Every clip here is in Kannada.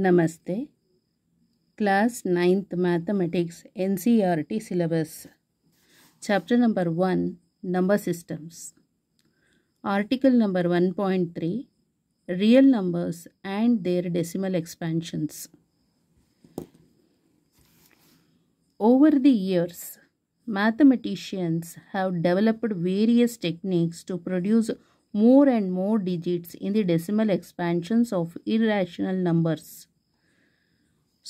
Namaste. Class 9th mathematics NCERT syllabus chapter number one number systems article number 1.3 real numbers and their decimal expansions over the years mathematicians have developed various techniques to produce more and more digits in the decimal expansions of irrational numbers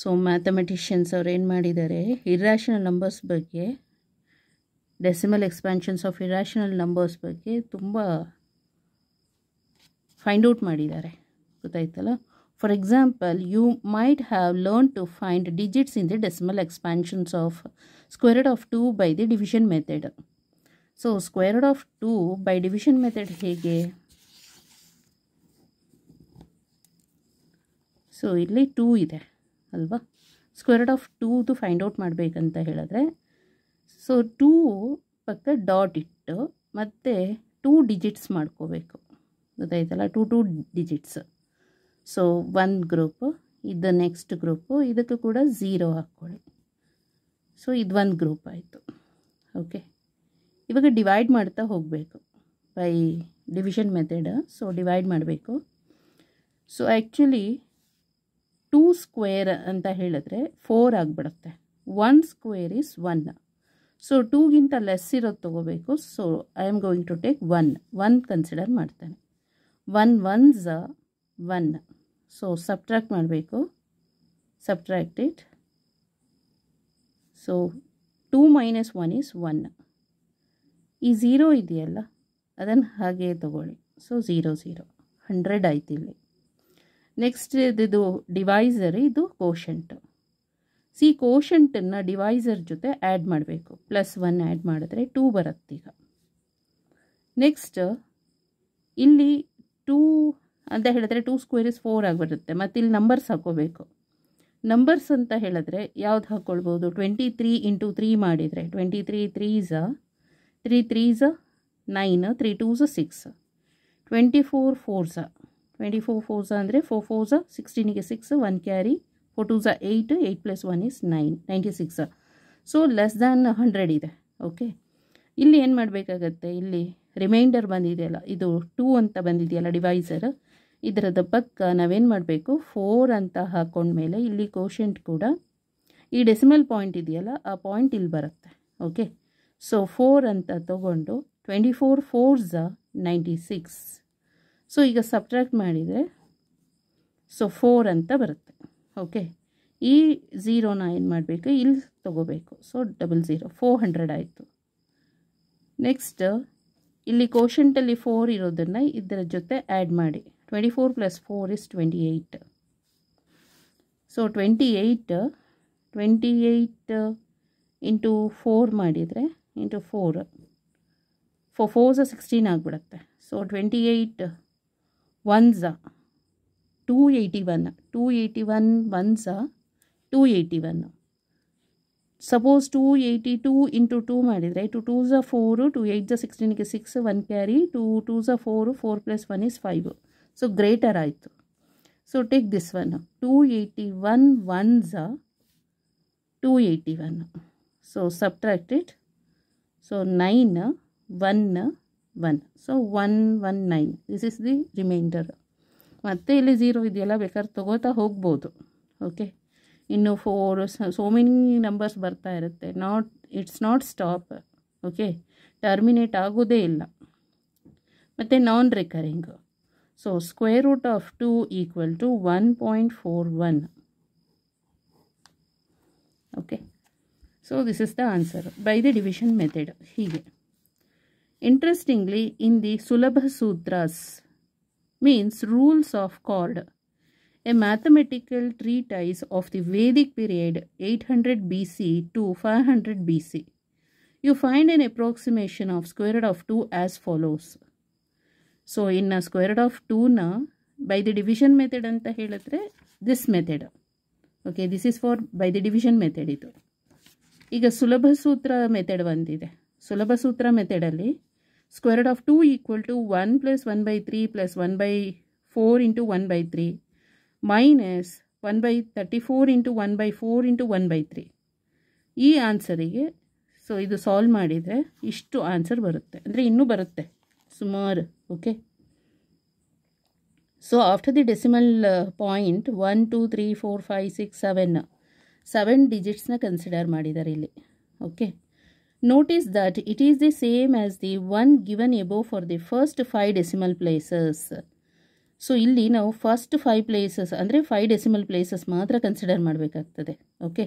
so mathematicians ಅವ್ರು ಏನು ಮಾಡಿದ್ದಾರೆ ಇರ್ರಾಷನಲ್ ನಂಬರ್ಸ್ ಬಗ್ಗೆ decimal expansions of irrational numbers ಬಗ್ಗೆ ತುಂಬ ಫೈಂಡ್ ಔಟ್ ಮಾಡಿದ್ದಾರೆ ಗೊತ್ತಾಯ್ತಲ್ಲ for example you might have learn to find digits in the decimal expansions of squared of two by the division method so squared of two by division method ಹೇಗೆ ಸೊ ಇಲ್ಲಿ ಟೂ ಇದೆ ಅಲ್ವಾ ಸ್ಕ್ವೇರ್ ಆಫ್ ಟೂದು ಫೈಂಡ್ ಔಟ್ ಮಾಡಬೇಕಂತ ಹೇಳಿದ್ರೆ ಸೊ ಟೂ ಪಕ್ಕ ಡಾಟ್ ಇಟ್ಟು ಮತ್ತು ಟೂ ಡಿಜಿಟ್ಸ್ ಮಾಡ್ಕೋಬೇಕು ಗೊತ್ತಾಯ್ತಲ್ಲ ಟೂ ಟೂ ಡಿಜಿಟ್ಸ್ ಸೊ ಒಂದು ಗ್ರೂಪು ಇದು ನೆಕ್ಸ್ಟ್ ಗ್ರೂಪು ಇದಕ್ಕೆ ಕೂಡ ಝೀರೋ ಹಾಕ್ಕೊಳ್ಳಿ ಸೊ ಇದು ಒಂದು ಗ್ರೂಪ್ ಆಯಿತು ಓಕೆ ಇವಾಗ ಡಿವೈಡ್ ಮಾಡ್ತಾ ಹೋಗಬೇಕು by division method so divide ಮಾಡಬೇಕು ಸೊ ಆ್ಯಕ್ಚುಲಿ ಟೂ ಸ್ಕ್ವೇರ್ ಅಂತ ಹೇಳಿದ್ರೆ ಫೋರ್ ಆಗಿಬಿಡುತ್ತೆ one square is one so ಟೂಗಿಂತ ಲೆಸ್ ಇರೋದು ತೊಗೋಬೇಕು so I am going to take one one consider ಮಾಡ್ತೇನೆ one one ones one so subtract ಮಾಡಬೇಕು subtract it so two minus one is one ಈ ಝೀರೋ ಇದೆಯಲ್ಲ ಅದನ್ನು ಹಾಗೆ ತಗೊಳ್ಳಿ ಸೊ ಝೀರೋ ಝೀರೋ ಹಂಡ್ರೆಡ್ ಆಯ್ತು ಇಲ್ಲಿ ನೆಕ್ಸ್ಟ್ ಇದು ಡಿವೈಸರ್ ಇದು ಕೋಶಂಟ್ ಸಿ ಕೋಶಂಟನ್ನು ಡಿವೈಸರ್ ಜೊತೆ ಆ್ಯಡ್ ಮಾಡಬೇಕು ಪ್ಲಸ್ ಒನ್ ಆ್ಯಡ್ ಮಾಡಿದ್ರೆ ಟೂ ಬರುತ್ತೀಗ ನೆಕ್ಸ್ಟ್ ಇಲ್ಲಿ ಟೂ ಅಂತ ಹೇಳಿದ್ರೆ ಟೂ ಸ್ಕ್ವೇರ್ ಇಸ್ ಫೋರ್ ಬರುತ್ತೆ ಮತ್ತು ಇಲ್ಲಿ ನಂಬರ್ಸ್ ಹಾಕೋಬೇಕು ನಂಬರ್ಸ್ ಅಂತ ಹೇಳಿದ್ರೆ ಯಾವ್ದು ಹಾಕ್ಕೊಳ್ಬೋದು ಟ್ವೆಂಟಿ ತ್ರೀ ಇಂಟು ತ್ರೀ ಮಾಡಿದರೆ twenty three threes three threes nine three twos six twenty four fours twenty four fours ಅಂದರೆ ಫೋರ್ ಫೋರ್ಸ ಸಿಕ್ಸ್ಟೀನಿಗೆ six one carry four twos eight eight plus one is nine ninety six so less than hundred ಇದೆ ಓಕೆ ಇಲ್ಲಿ ಏನು ಮಾಡಬೇಕಾಗತ್ತೆ ಇಲ್ಲಿ ರಿಮೈಂಡರ್ ಬಂದಿದೆಯಲ್ಲ ಇದು ಟೂ ಅಂತ ಬಂದಿದೆಯಲ್ಲ ಡಿವೈಸರ್ ಇದರದ ಪಕ್ಕ ನಾವೇನು ಮಾಡಬೇಕು ಫೋರ್ ಅಂತ ಹಾಕೊಂಡ್ಮೇಲೆ ಇಲ್ಲಿ ಕೋಶೆಂಟ್ ಕೂಡ ಈ ಡೆಸಿಮಲ್ ಪಾಯಿಂಟ್ ಇದೆಯಲ್ಲ ಆ ಪಾಯಿಂಟ್ ಇಲ್ಲಿ ಬರುತ್ತೆ ಓಕೆ ಸೊ ಫೋರ್ ಅಂತ ತಗೊಂಡು twenty four fours ninety six so ಈಗ ಸಬ್ಟ್ರ್ಯಾಕ್ಟ್ ಮಾಡಿದರೆ ಸೊ ಫೋರ್ ಅಂತ ಬರುತ್ತೆ ಓಕೆ ಈ ಝೀರೋನ ಏನು ಮಾಡಬೇಕು ಇಲ್ಲಿ ತೊಗೋಬೇಕು so double zero four hundred ಆಯಿತು ನೆಕ್ಸ್ಟ್ ಇಲ್ಲಿ ಕೋಶಂಟಲ್ಲಿ ಫೋರ್ ಇರೋದನ್ನು ಇದರ ಜೊತೆ ಆ್ಯಡ್ ಮಾಡಿ twenty four plus four is twenty eight so twenty eight twenty eight into four ಮಾಡಿದರೆ into four four fours sixteen ಆಗಿಬಿಡುತ್ತೆ so twenty eight one two eighty one two eighty one one two eighty one suppose two eighty two into two ಮಾಡಿದರೆ two twos four two eights ಸಿಕ್ಸ್ಟೀನ್ಗೆ six one carry two twos four four plus one is five so greater ಆಯಿತು so take this one two eighty one ones two eighty one so subtracted so nine one one so one one nine this is the remainder ಮತ್ತೆ ಇಲ್ಲಿ ಝೀರೋ ಇದೆಯಲ್ಲ ಬೇಕಾದ್ರೆ ತೊಗೋತಾ ಹೋಗ್ಬೋದು ಓಕೆ ಇನ್ನು ಫೋರ್ ಸೋ ಮೆನಿ ನಂಬರ್ಸ್ ಬರ್ತಾ ಇರುತ್ತೆ not it's not stop okay terminate ಆಗೋದೇ ಇಲ್ಲ ಮತ್ತು non recurring so square root of two equal to one point four one okay so this is the answer by the division method ಹೀಗೆ Interestingly, in the Sulabha Sutras, means rules of chord, a mathematical treatise of the Vedic period 800 BC to 500 BC, you find an approximation of square root of 2 as follows. So, in a square root of 2 na, by the division method anta ಹೇಳಿದ್ರೆ this method. Okay, this is for by the division method ito ಈಗ ಸುಲಭ ಸೂತ್ರ ಮೆಥಡ್ ಬಂದಿದೆ ಸುಲಭ ಸೂತ್ರ ಮೆಥಡಲ್ಲಿ square root of 2 equal to 1 plus 1 by 3 plus 1 by 4 into 1 by 3 minus 1 by 34 into 1 by 4 into 1 by three ಈ ಆನ್ಸರಿಗೆ ಸೊ ಇದು ಸಾಲ್ವ್ ಮಾಡಿದರೆ ಇಷ್ಟು ಆನ್ಸರ್ ಬರುತ್ತೆ ಅಂದರೆ ಇನ್ನೂ ಬರುತ್ತೆ ಸುಮಾರು okay so after the decimal point one two three four five six seven seven ಡಿಜಿಟ್ಸ್ನ ಕನ್ಸಿಡರ್ ಮಾಡಿದ್ದಾರೆ ಇಲ್ಲಿ okay notice that it is the same as the one given above for the first 5 decimal places. So ಇಲ್ಲಿ ನಾವು ಫಸ್ಟ್ ಫೈವ್ ಪ್ಲೇಸಸ್ ಅಂದರೆ ಫೈವ್ ಡೆಸಿಮಲ್ ಪ್ಲೇಸಸ್ ಮಾತ್ರ ಕನ್ಸಿಡರ್ ಮಾಡಬೇಕಾಗ್ತದೆ okay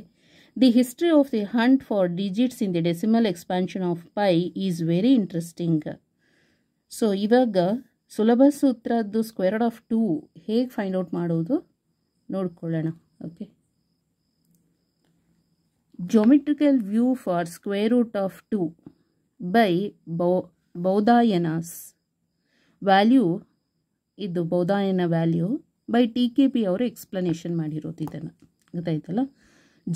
the history of the hunt for digits in the decimal expansion of pi is very interesting so ಇವಾಗ ಸುಲಭ ಸೂತ್ರದ್ದು ಸ್ಕ್ವೇರ್ಡ್ ಆಫ್ ಟೂ ಹೇಗೆ ಫೈಂಡ್ ಔಟ್ ಮಾಡೋದು ನೋಡ್ಕೊಳ್ಳೋಣ okay geometrical view for square root of 2 by Baudayanas. Value, ಇದು Baudhayana value by T K P ಅವರು ಎಕ್ಸ್ಪ್ಲನೇಷನ್ ಮಾಡಿರೋದು ಇದನ್ನು ಗೊತ್ತಾಯ್ತಲ್ಲ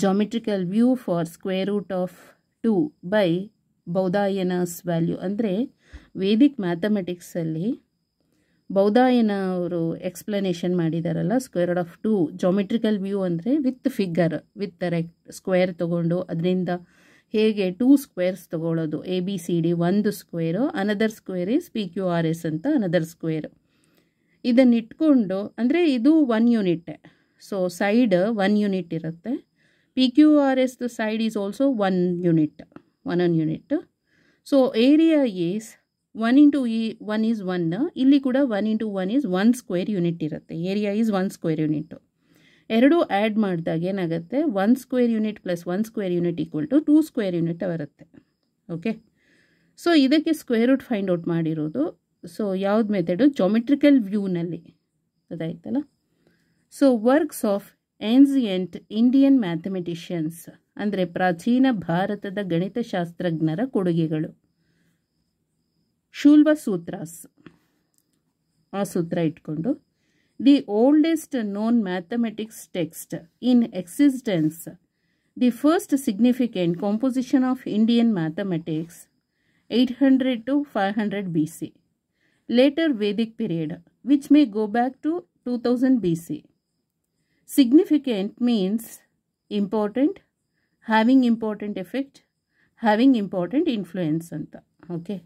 geometrical view for square root of two by Baudhayana's value ಅಂದರೆ ವೇದಿಕ್ ಮ್ಯಾಥಮೆಟಿಕ್ಸಲ್ಲಿ ಬೌದಾಯನ ಅವರು ಎಕ್ಸ್ಪ್ಲನೇಷನ್ ಮಾಡಿದಾರಲ್ಲ square of two geometrical view ಅಂದರೆ with figure with rect square ತೊಗೊಂಡು ಅದರಿಂದ ಹೇಗೆ ಟೂ ಸ್ಕ್ವೇರ್ಸ್ ತೊಗೊಳ್ಳೋದು ಎ ಬಿ ಸಿ ಡಿ ಒಂದು square another square is P Q R S ಅಂತ ಅನದರ್ ಸ್ಕ್ವೇರ್ ಇದನ್ನಿಟ್ಕೊಂಡು ಅಂದರೆ ಇದು one unit so side one unit ಇರುತ್ತೆ P Q R S side is also one unit one one unit so area is one into ಈ ಒನ್ ಈಸ್ ಒನ್ ಇಲ್ಲಿ ಕೂಡ one into one is one square unit ಇರುತ್ತೆ area is one square unit ಎರಡೂ ಆ್ಯಡ್ ಮಾಡಿದಾಗ ಏನಾಗುತ್ತೆ one square unit plus one square unit equal to two square unit ಬರುತ್ತೆ ಓಕೆ ಸೊ ಇದಕ್ಕೆ ಸ್ಕ್ವೇರ್ ರೂಟ್ ಫೈಂಡ್ ಔಟ್ ಮಾಡಿರೋದು ಸೊ ಯಾವ್ದು ಮೆಥಡು ಜೊಮೆಟ್ರಿಕಲ್ ವ್ಯೂನಲ್ಲಿ ಅದಾಯ್ತಲ್ಲ so works of ancient Indian mathematicians ಅಂದರೆ ಪ್ರಾಚೀನ ಭಾರತದ ಗಣಿತಶಾಸ್ತ್ರಜ್ಞರ ಕೊಡುಗೆಗಳು Shulva Sutras. A sutra it kundu. The oldest known mathematics text in existence, the first significant composition of Indian mathematics, 800 to 500 BC. Later Vedic period, which may go back to 2000 BC. Significant means important, having important effect, having important influence. Okay.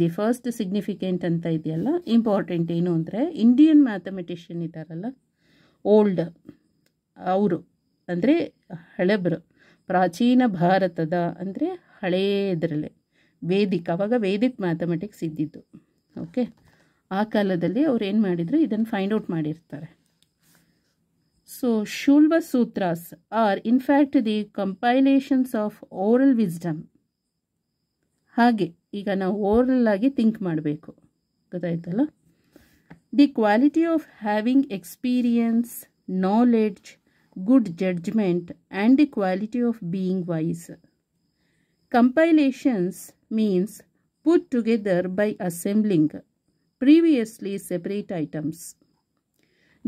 The first significant ಅಂತ ಇದೆಯಲ್ಲ ಇಂಪಾರ್ಟೆಂಟ್ ಏನು ಅಂದರೆ ಇಂಡಿಯನ್ ಮ್ಯಾಥಮೆಟಿಷಿಯನ್ ಇದ್ದಾರಲ್ಲ ಓಲ್ಡ್ ಅವರು ಅಂದರೆ ಹಳೆಬರು ಪ್ರಾಚೀನ ಭಾರತದ ಅಂದರೆ ಇದರಲ್ಲಿ ವೇದಿಕ್ ಅವಾಗ ವೇದಿಕ್ ಮ್ಯಾಥಮೆಟಿಕ್ಸ್ ಇದ್ದಿದ್ದು ಓಕೆ ಆ ಕಾಲದಲ್ಲಿ ಅವ್ರು ಏನು ಮಾಡಿದರು ಇದನ್ನು ಫೈಂಡ್ ಔಟ್ ಮಾಡಿರ್ತಾರೆ so Shulba Sutras are in fact the compilations of oral wisdom ಹಾಗೆ ಈಗ ನಾವು ಓರಲ್ ಆಗಿ ಥಿಂಕ್ ಮಾಡಬೇಕು ಗೊತ್ತಾಯ್ತಲ್ಲ the quality of having experience knowledge good judgment and the quality of being wise compilations means put together by assembling previously separate items.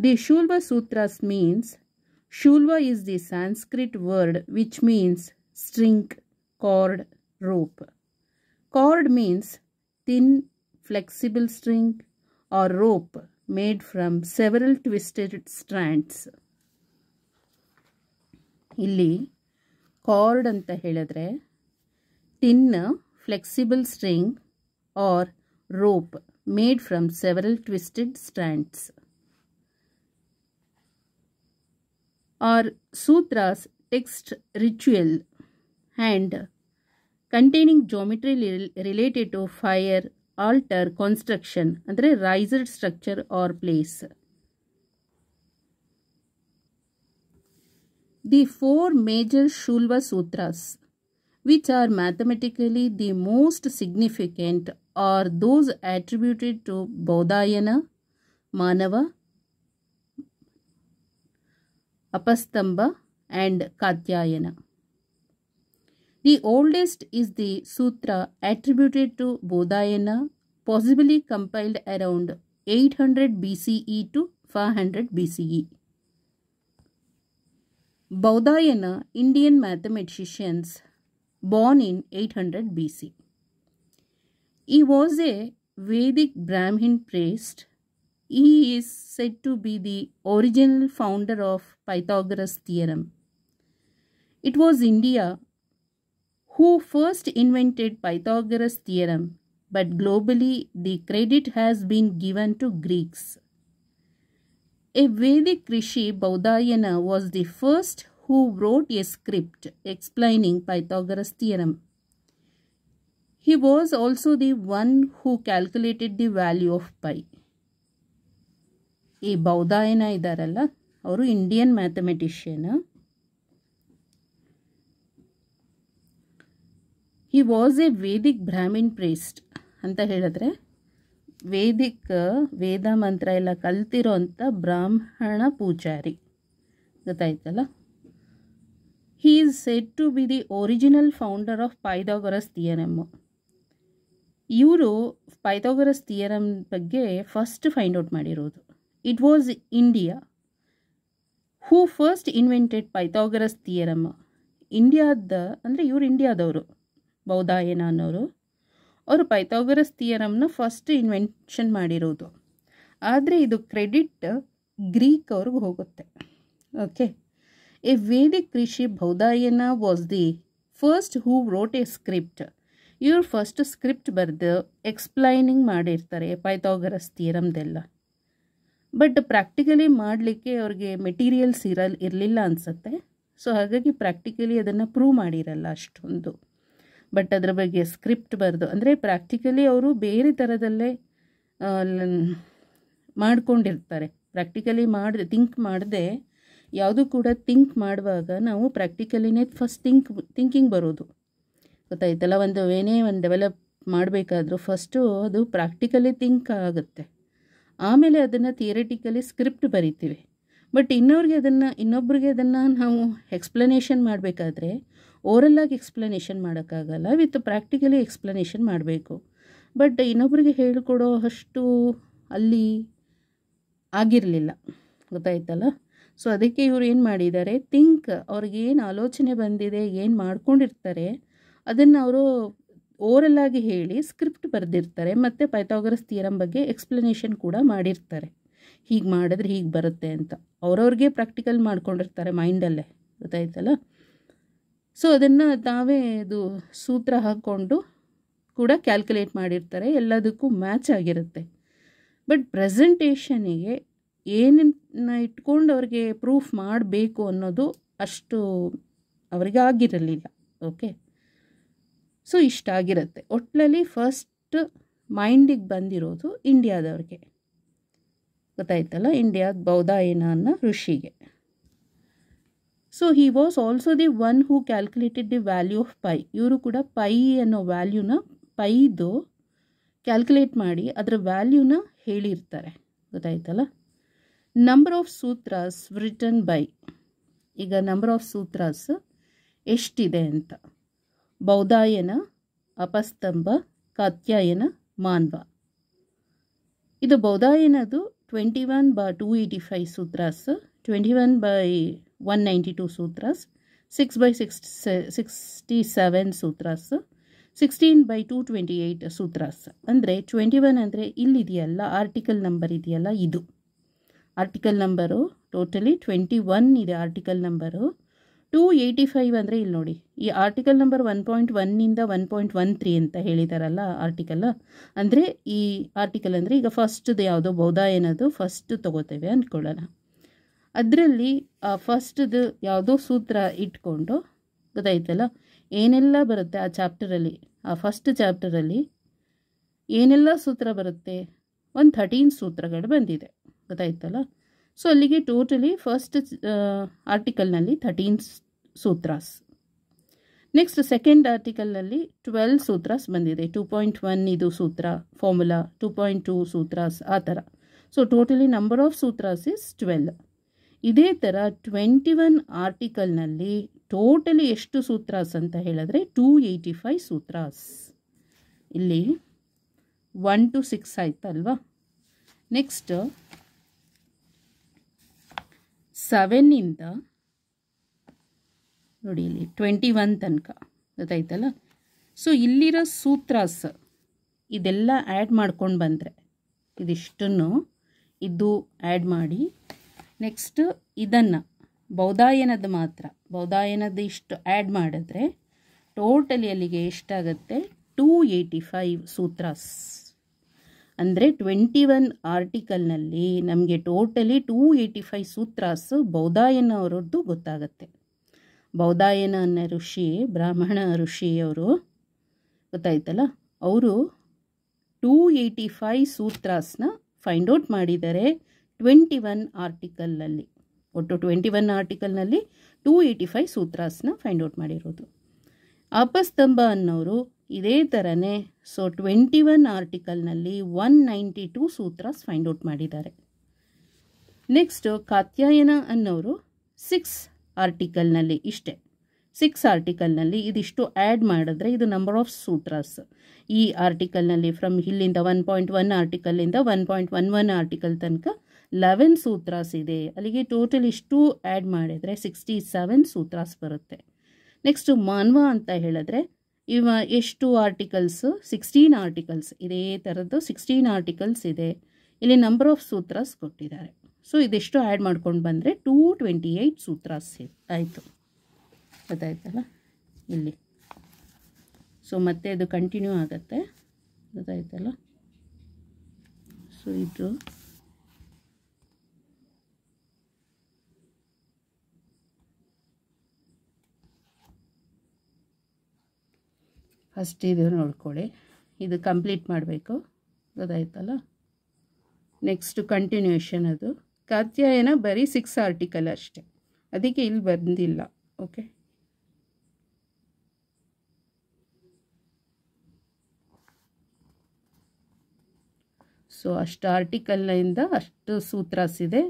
The Shulva Sutras means Shulva is the Sanskrit word which means string, cord, rope. Cord means thin flexible string or rope made from several twisted strands. ಇಲ್ಲಿ ಕಾರ್ಡ್ ಅಂತ ಹೇಳಿದ್ರೆ thin flexible string or rope made from several twisted stands or sutras text ritual and containing geometry related to fire, altar, construction, ಅಂದರೆ riser structure or place. The four major Shulva Sutras, which are mathematically the most significant, are those attributed to Bodhayana, Manava, Apastamba and Katyayana. The oldest is the sutra attributed to Bodhayana, possibly compiled around 800 BCE to 500 BCE. Bodhayana, Indian mathematicians, born in 800 BC. He was a Vedic Brahmin priest. He is said to be the original founder of Pythagoras theorem. It was India who first invented Pythagoras' theorem, but globally the credit has been given to Greeks. A Vedic Rishi Baudayana was the first who wrote a script explaining Pythagoras' theorem. He was also the one who calculated the value of pi. ಈ ಬೌದಾಯನ ಇದ್ದಾರಲ್ಲ Indian mathematician mathematician he was a Vedic Brahmin priest ಅಂತ ಹೇಳಿದ್ರೆ ವೇದಿಕ್ ವೇದ ಮಂತ್ರ ಎಲ್ಲ ಕಲ್ತಿರೋ ಅಂಥ ಬ್ರಾಹ್ಮಣ ಪೂಜಾರಿ ಗೊತ್ತಾಯ್ತಲ್ಲ he is set to be the original founder of Pythagoras theorem ಇವರು ಪೈಥೋಗರಸ್ ಥಿಯರಮ್ ಬಗ್ಗೆ ಫಸ್ಟ್ ಫೈಂಡ್ ಔಟ್ ಮಾಡಿರೋದು it was India who first invented Pythagoras theorem ಇಂಡಿಯಾದ ಅಂದರೆ ಇವರು ಇಂಡಿಯಾದವರು ಬೌದಾಯನ ಅನ್ನೋರು ಅವರು ಪೈಥಾಗರಸ್ ಥಿಯರಮ್ನ ಫಸ್ಟ್ ಇನ್ವೆನ್ಷನ್ ಮಾಡಿರೋದು ಆದರೆ ಇದು ಕ್ರೆಡಿಟ್ ಗ್ರೀಕ್ ಅವ್ರಿಗೆ ಹೋಗುತ್ತೆ ಓಕೆ ಎ ವೇದಿಕ್ ಕೃಷಿ Baudhayana was the first who wrote a script ಇವರು ಫಸ್ಟ್ ಸ್ಕ್ರಿಪ್ಟ್ ಬರೆದು ಎಕ್ಸ್ಪ್ಲೈನಿಂಗ್ ಮಾಡಿರ್ತಾರೆ ಪೈಥಾಗರಸ್ ಥಿಯರಮ್ದೆಲ್ಲ ಬಟ್ ಪ್ರಾಕ್ಟಿಕಲಿ ಮಾಡಲಿಕ್ಕೆ ಅವ್ರಿಗೆ ಮೆಟೀರಿಯಲ್ಸ್ ಇರಲ್ ಇರಲಿಲ್ಲ ಅನಿಸುತ್ತೆ ಸೊ ಹಾಗಾಗಿ ಪ್ರಾಕ್ಟಿಕಲಿ ಅದನ್ನು ಪ್ರೂವ್ ಮಾಡಿರಲ್ಲ ಅಷ್ಟೊಂದು ಬಟ್ ಅದರ ಬಗ್ಗೆ ಸ್ಕ್ರಿಪ್ಟ್ ಬರೆದು ಅಂದರೆ ಪ್ರಾಕ್ಟಿಕಲಿ ಅವರು ಬೇರೆ ಥರದಲ್ಲೇ ಮಾಡಿಕೊಂಡಿರ್ತಾರೆ ಪ್ರಾಕ್ಟಿಕಲಿ ಮಾಡಿದೆ ಥಿಂಕ್ ಮಾಡದೆ ಯಾವುದು ಕೂಡ ಥಿಂಕ್ ಮಾಡುವಾಗ ನಾವು ಪ್ರಾಕ್ಟಿಕಲಿನೇ ಫಸ್ಟ್ ಥಿಂಕ್ ಥಿಂಕಿಂಗ್ ಬರೋದು ಗೊತ್ತಾಯ್ತಲ್ಲ ಒಂದು ಏನೇ ಒಂದು ಡೆವಲಪ್ ಮಾಡಬೇಕಾದ್ರೂ ಫಸ್ಟು ಅದು ಪ್ರಾಕ್ಟಿಕಲಿ ಥಿಂಕ್ ಆಗುತ್ತೆ ಆಮೇಲೆ ಅದನ್ನು ಥಿಯರಿಟಿಕಲಿ ಸ್ಕ್ರಿಪ್ಟ್ ಬರಿತೀವಿ ಬಟ್ ಇನ್ನೋರಿಗೆ ಅದನ್ನು ಇನ್ನೊಬ್ಬರಿಗೆ ಅದನ್ನು ನಾವು ಎಕ್ಸ್ಪ್ಲನೇಷನ್ ಮಾಡಬೇಕಾದ್ರೆ ಓರಲ್ಲಾಗಿ ಎಕ್ಸ್ಪ್ಲನೇಷನ್ ಮಾಡೋಕ್ಕಾಗಲ್ಲ ವಿತ್ ಪ್ರಾಕ್ಟಿಕಲಿ ಎಕ್ಸ್ಪ್ಲನೇಷನ್ ಮಾಡಬೇಕು ಬಟ್ ಇನ್ನೊಬ್ರಿಗೆ ಹೇಳಿಕೊಡೋ ಅಷ್ಟು ಅಲ್ಲಿ ಆಗಿರಲಿಲ್ಲ ಗೊತ್ತಾಯ್ತಲ್ಲ ಸೊ ಅದಕ್ಕೆ ಇವರು ಏನು ಮಾಡಿದ್ದಾರೆ ಥಿಂಕ್ ಏನು ಆಲೋಚನೆ ಬಂದಿದೆ ಏನು ಮಾಡ್ಕೊಂಡಿರ್ತಾರೆ ಅದನ್ನು ಅವರು ಓರಲ್ಲಾಗಿ ಹೇಳಿ ಸ್ಕ್ರಿಪ್ಟ್ ಬರೆದಿರ್ತಾರೆ ಮತ್ತು ಪೈಥಾಗರಸ್ ಥಿಯರಂ ಬಗ್ಗೆ ಎಕ್ಸ್ಪ್ಲನೇಷನ್ ಕೂಡ ಮಾಡಿರ್ತಾರೆ ಹೀಗೆ ಮಾಡಿದ್ರೆ ಹೀಗೆ ಬರುತ್ತೆ ಅಂತ ಅವ್ರವ್ರಿಗೆ ಪ್ರಾಕ್ಟಿಕಲ್ ಮಾಡ್ಕೊಂಡಿರ್ತಾರೆ ಮೈಂಡಲ್ಲೇ ಗೊತ್ತಾಯ್ತಲ್ಲ ಸೊ ಅದನ್ನು ತಾವೇ ಇದು ಸೂತ್ರ ಹಾಕ್ಕೊಂಡು ಕೂಡ ಕ್ಯಾಲ್ಕುಲೇಟ್ ಮಾಡಿರ್ತಾರೆ ಎಲ್ಲದಕ್ಕೂ ಮ್ಯಾಚ್ ಆಗಿರುತ್ತೆ ಬಟ್ ಪ್ರೆಸೆಂಟೇಷನಿಗೆ ಏನನ್ನ ಇಟ್ಕೊಂಡು ಅವ್ರಿಗೆ ಪ್ರೂಫ್ ಮಾಡಬೇಕು ಅನ್ನೋದು ಅಷ್ಟು ಅವರಿಗೆ ಆಗಿರಲಿಲ್ಲ ಓಕೆ ಸೊ ಇಷ್ಟ ಆಗಿರುತ್ತೆ ಒಟ್ಲಲ್ಲಿ ಫಸ್ಟ್ ಮೈಂಡಿಗೆ ಬಂದಿರೋದು ಇಂಡಿಯಾದವ್ರಿಗೆ ಗೊತ್ತಾಯ್ತಲ್ಲ ಇಂಡಿಯಾದ ಬೌದಾಯನ ಅನ್ನೋ ಋಷಿಗೆ so he was also the one who calculated the value of pi ಇವರು ಕೂಡ ಪೈ ಅನ್ನೋ ವ್ಯಾಲ್ಯೂನ ಪೈದು ಕ್ಯಾಲ್ಕುಲೇಟ್ ಮಾಡಿ ಅದರ ವ್ಯಾಲ್ಯೂನ ಹೇಳಿರ್ತಾರೆ ಗೊತ್ತಾಯ್ತಲ್ಲ number of sutras written by ಈಗ ನಂಬರ್ ಆಫ್ ಸೂತ್ರಸ್ ಎಷ್ಟಿದೆ ಅಂತ ಬೌದಾಯನ ಅಪಸ್ತಂಭ ಕತ್ಯಾಯನ ಮಾನ್ವ ಇದು ಬೌದಾಯನದು twenty one by two eighty five sutras twenty one by one ninety 192 sutras, six sixty seven sutras sixteen by two twenty eight sutras ಅಂದರೆ ಟ್ವೆಂಟಿ ಒನ್ ಅಂದರೆ ಇಲ್ಲಿದೆಯಲ್ಲ ಆರ್ಟಿಕಲ್ ನಂಬರ್ ಇದೆಯಲ್ಲ ಇದು article number totally twenty one ಇದೆ article number two eighty five ಅಂದರೆ ಇಲ್ಲಿ ನೋಡಿ ಈ ಆರ್ಟಿಕಲ್ ನಂಬರ್ ಒನ್ ಪಾಯಿಂಟ್ ಒನ್ನಿಂದ ಒನ್ ಪಾಯಿಂಟ್ ಒನ್ ತ್ರೀ ಅಂತ ಹೇಳಿದಾರಲ್ಲ ಆರ್ಟಿಕಲ್ ಅಂದರೆ ಈ ಆರ್ಟಿಕಲ್ ಅಂದರೆ ಈಗ ಫಸ್ಟ್ದು ಯಾವುದೋ ಬೌದ್ಧ ಏನದು ಫಸ್ಟ್ ತೊಗೋತೇವೆ ಅಂದ್ಕೊಳ್ಳೋಣ ಅದರಲ್ಲಿ ಫಸ್ಟ್ದು ಯಾವುದೋ ಸೂತ್ರ ಇಟ್ಕೊಂಡು ಗೊತ್ತಾಯ್ತಲ್ಲ ಏನೆಲ್ಲ ಬರುತ್ತೆ ಆ ಚಾಪ್ಟರಲ್ಲಿ ಆ ಫಸ್ಟ್ ಚಾಪ್ಟರಲ್ಲಿ ಏನೆಲ್ಲ ಸೂತ್ರ ಬರುತ್ತೆ ಒಂದು ಥರ್ಟೀನ್ ಸೂತ್ರಗಳು ಬಂದಿದೆ ಗೊತ್ತಾಯ್ತಲ್ಲ ಸೊ ಅಲ್ಲಿಗೆ ಟೋಟಲಿ ಫಸ್ಟ್ ಆರ್ಟಿಕಲ್ನಲ್ಲಿ ಥರ್ಟೀನ್ ಸೂತ್ರಾಸ್ ನೆಕ್ಸ್ಟ್ ಸೆಕೆಂಡ್ ಆರ್ಟಿಕಲ್ನಲ್ಲಿ ಟ್ವೆಲ್ ಸೂತ್ರಾಸ್ ಬಂದಿದೆ ಟೂ ಪಾಯಿಂಟ್ ಒನ್ ಇದು sutra formula two point two sutras ಆ ಥರ so totally number of sutras is twelve ಇದೇ ಥರ ಟ್ವೆಂಟಿ ಒನ್ ಆರ್ಟಿಕಲ್ನಲ್ಲಿ ಟೋಟಲಿ ಎಷ್ಟು ಸೂತ್ರಾಸ್ ಅಂತ ಹೇಳಿದ್ರೆ ಟೂ ಏಯ್ಟಿ ಫೈವ್ ಸೂತ್ರಾಸ್ ಇಲ್ಲಿ ಒನ್ ಟು ಸಿಕ್ಸ್ ಆಯ್ತಲ್ವಾ ನೆಕ್ಸ್ಟ್ ಸೆವೆನ್ನಿಂದ ನೋಡಿ ಇಲ್ಲಿ ಟ್ವೆಂಟಿ ಒನ್ ತನಕ ಗೊತ್ತಾಯ್ತಲ್ಲ ಸೊ ಇಲ್ಲಿರೋ ಸೂತ್ರಾಸ್ ಇದೆಲ್ಲ ಆ್ಯಡ್ ಮಾಡ್ಕೊಂಡು ಬಂದರೆ ಇದಿಷ್ಟನ್ನು ಇದು ಆ್ಯಡ್ ಮಾಡಿ ನೆಕ್ಸ್ಟು ಇದನ್ನು ಬೌದಾಯನದ್ದು ಮಾತ್ರ ಬೌದಾಯನದ್ದು ಇಷ್ಟು ಆ್ಯಡ್ ಮಾಡಿದ್ರೆ ಟೋಟಲಿ ಅಲ್ಲಿಗೆ ಎಷ್ಟಾಗುತ್ತೆ ಟೂ ಏಯ್ಟಿ ಫೈವ್ ಸೂತ್ರಾಸ್ ಅಂದರೆ ಟ್ವೆಂಟಿ ಒನ್ ಆರ್ಟಿಕಲ್ನಲ್ಲಿ ನಮಗೆ totally two eighty five sutras Baudhayana ಅವರದ್ದು ಗೊತ್ತಾಗತ್ತೆ ಬೌದಾಯನ ಅನ್ನೋ ಋಷಿ ಬ್ರಾಹ್ಮಣ ಋಷಿಯವರು ಗೊತ್ತಾಯ್ತಲ್ಲ ಅವರು ಟೂ ಏಯ್ಟಿ ಫೈವ್ ಸೂತ್ರಾಸನ್ನ ಫೈಂಡ್ ಔಟ್ ಮಾಡಿದ್ದಾರೆ ಟ್ವೆಂಟಿ ಒನ್ ಆರ್ಟಿಕಲ್ನಲ್ಲಿ ಒಟ್ಟು ಟ್ವೆಂಟಿ ಒನ್ ಆರ್ಟಿಕಲ್ನಲ್ಲಿ ಟೂ ಏಯ್ಟಿ ಫೈವ್ ಸೂತ್ರಾಸ್ನ ಫೈಂಡ್ ಔಟ್ ಮಾಡಿರೋದು ಅಪಸ್ತಂಭ ಅನ್ನೋರು ಇದೇ ಥರನೇ ಸೊ ಟ್ವೆಂಟಿ ಒನ್ ಆರ್ಟಿಕಲ್ನಲ್ಲಿ one ninety two sutras find out ಮಾಡಿದ್ದಾರೆ ನೆಕ್ಸ್ಟು ಕಾತ್ಯಾಯನ ಅನ್ನೋರು ಸಿಕ್ಸ್ ಆರ್ಟಿಕಲ್ನಲ್ಲಿ ಇಷ್ಟೇ ಸಿಕ್ಸ್ ಆರ್ಟಿಕಲ್ನಲ್ಲಿ ಇದಿಷ್ಟು ಆ್ಯಡ್ ಮಾಡಿದ್ರೆ ಇದು ನಂಬರ್ ಆಫ್ ಸೂತ್ರಾಸ್ ಈ ಆರ್ಟಿಕಲ್ನಲ್ಲಿ ಫ್ರಮ್ ಇಲ್ಲಿಂದ ಒನ್ ಪಾಯಿಂಟ್ ಒನ್ ಆರ್ಟಿಕಲ್ಲಿಂದ one point one one article ತನಕ ಲೆವೆನ್ ಸೂತ್ರಾಸ್ ಇದೆ ಅಲ್ಲಿಗೆ ಟೋಟಲ್ ಇಷ್ಟು ಆ್ಯಡ್ ಮಾಡಿದರೆ ಸಿಕ್ಸ್ಟಿ ಸೆವೆನ್ ಸೂತ್ರಾಸ್ ಬರುತ್ತೆ ನೆಕ್ಸ್ಟು ಮಾನ್ವ ಅಂತ ಹೇಳಿದ್ರೆ ಇವ ಎಷ್ಟು ಆರ್ಟಿಕಲ್ಸು ಸಿಕ್ಸ್ಟೀನ್ ಆರ್ಟಿಕಲ್ಸ್ ಇದೇ ಥರದ್ದು ಸಿಕ್ಸ್ಟೀನ್ ಆರ್ಟಿಕಲ್ಸ್ ಇದೆ ಇಲ್ಲಿ ನಂಬರ್ ಆಫ್ ಸೂತ್ರಾಸ್ ಕೊಟ್ಟಿದ್ದಾರೆ ಸೊ ಇದೆಷ್ಟು ಆ್ಯಡ್ ಮಾಡ್ಕೊಂಡು ಬಂದರೆ ಟೂ ಟ್ವೆಂಟಿ ಏಯ್ಟ್ ಸೂತ್ರಾಸ್ ಆಯಿತು ಗೊತ್ತಾಯ್ತಲ್ಲ ಇಲ್ಲಿ ಸೊ ಮತ್ತೆ ಅದು ಕಂಟಿನ್ಯೂ ಆಗುತ್ತೆ ಗೊತ್ತಾಯ್ತಲ್ಲ ಸೊ ಇದು ಫಸ್ಟ್ ಇದು ನೋಡ್ಕೊಳ್ಳಿ ಇದು ಕಂಪ್ಲೀಟ್ ಮಾಡಬೇಕು ಗೊತ್ತಾಯ್ತಲ್ಲ ನೆಕ್ಸ್ಟ್ ಕಂಟಿನ್ಯೂಷನ್ ಅದು ಕಾತ್ಯಾಯನ ಬರೀ ಸಿಕ್ಸ್ ಆರ್ಟಿಕಲ್ ಅಷ್ಟೆ ಅದಕ್ಕೆ ಇಲ್ಲಿ ಬಂದಿಲ್ಲ ಓಕೆ ಸೊ ಅಷ್ಟು ಆರ್ಟಿಕಲ್ನಿಂದ ಅಷ್ಟು ಸೂತ್ರಾಸ್ ಇದೆ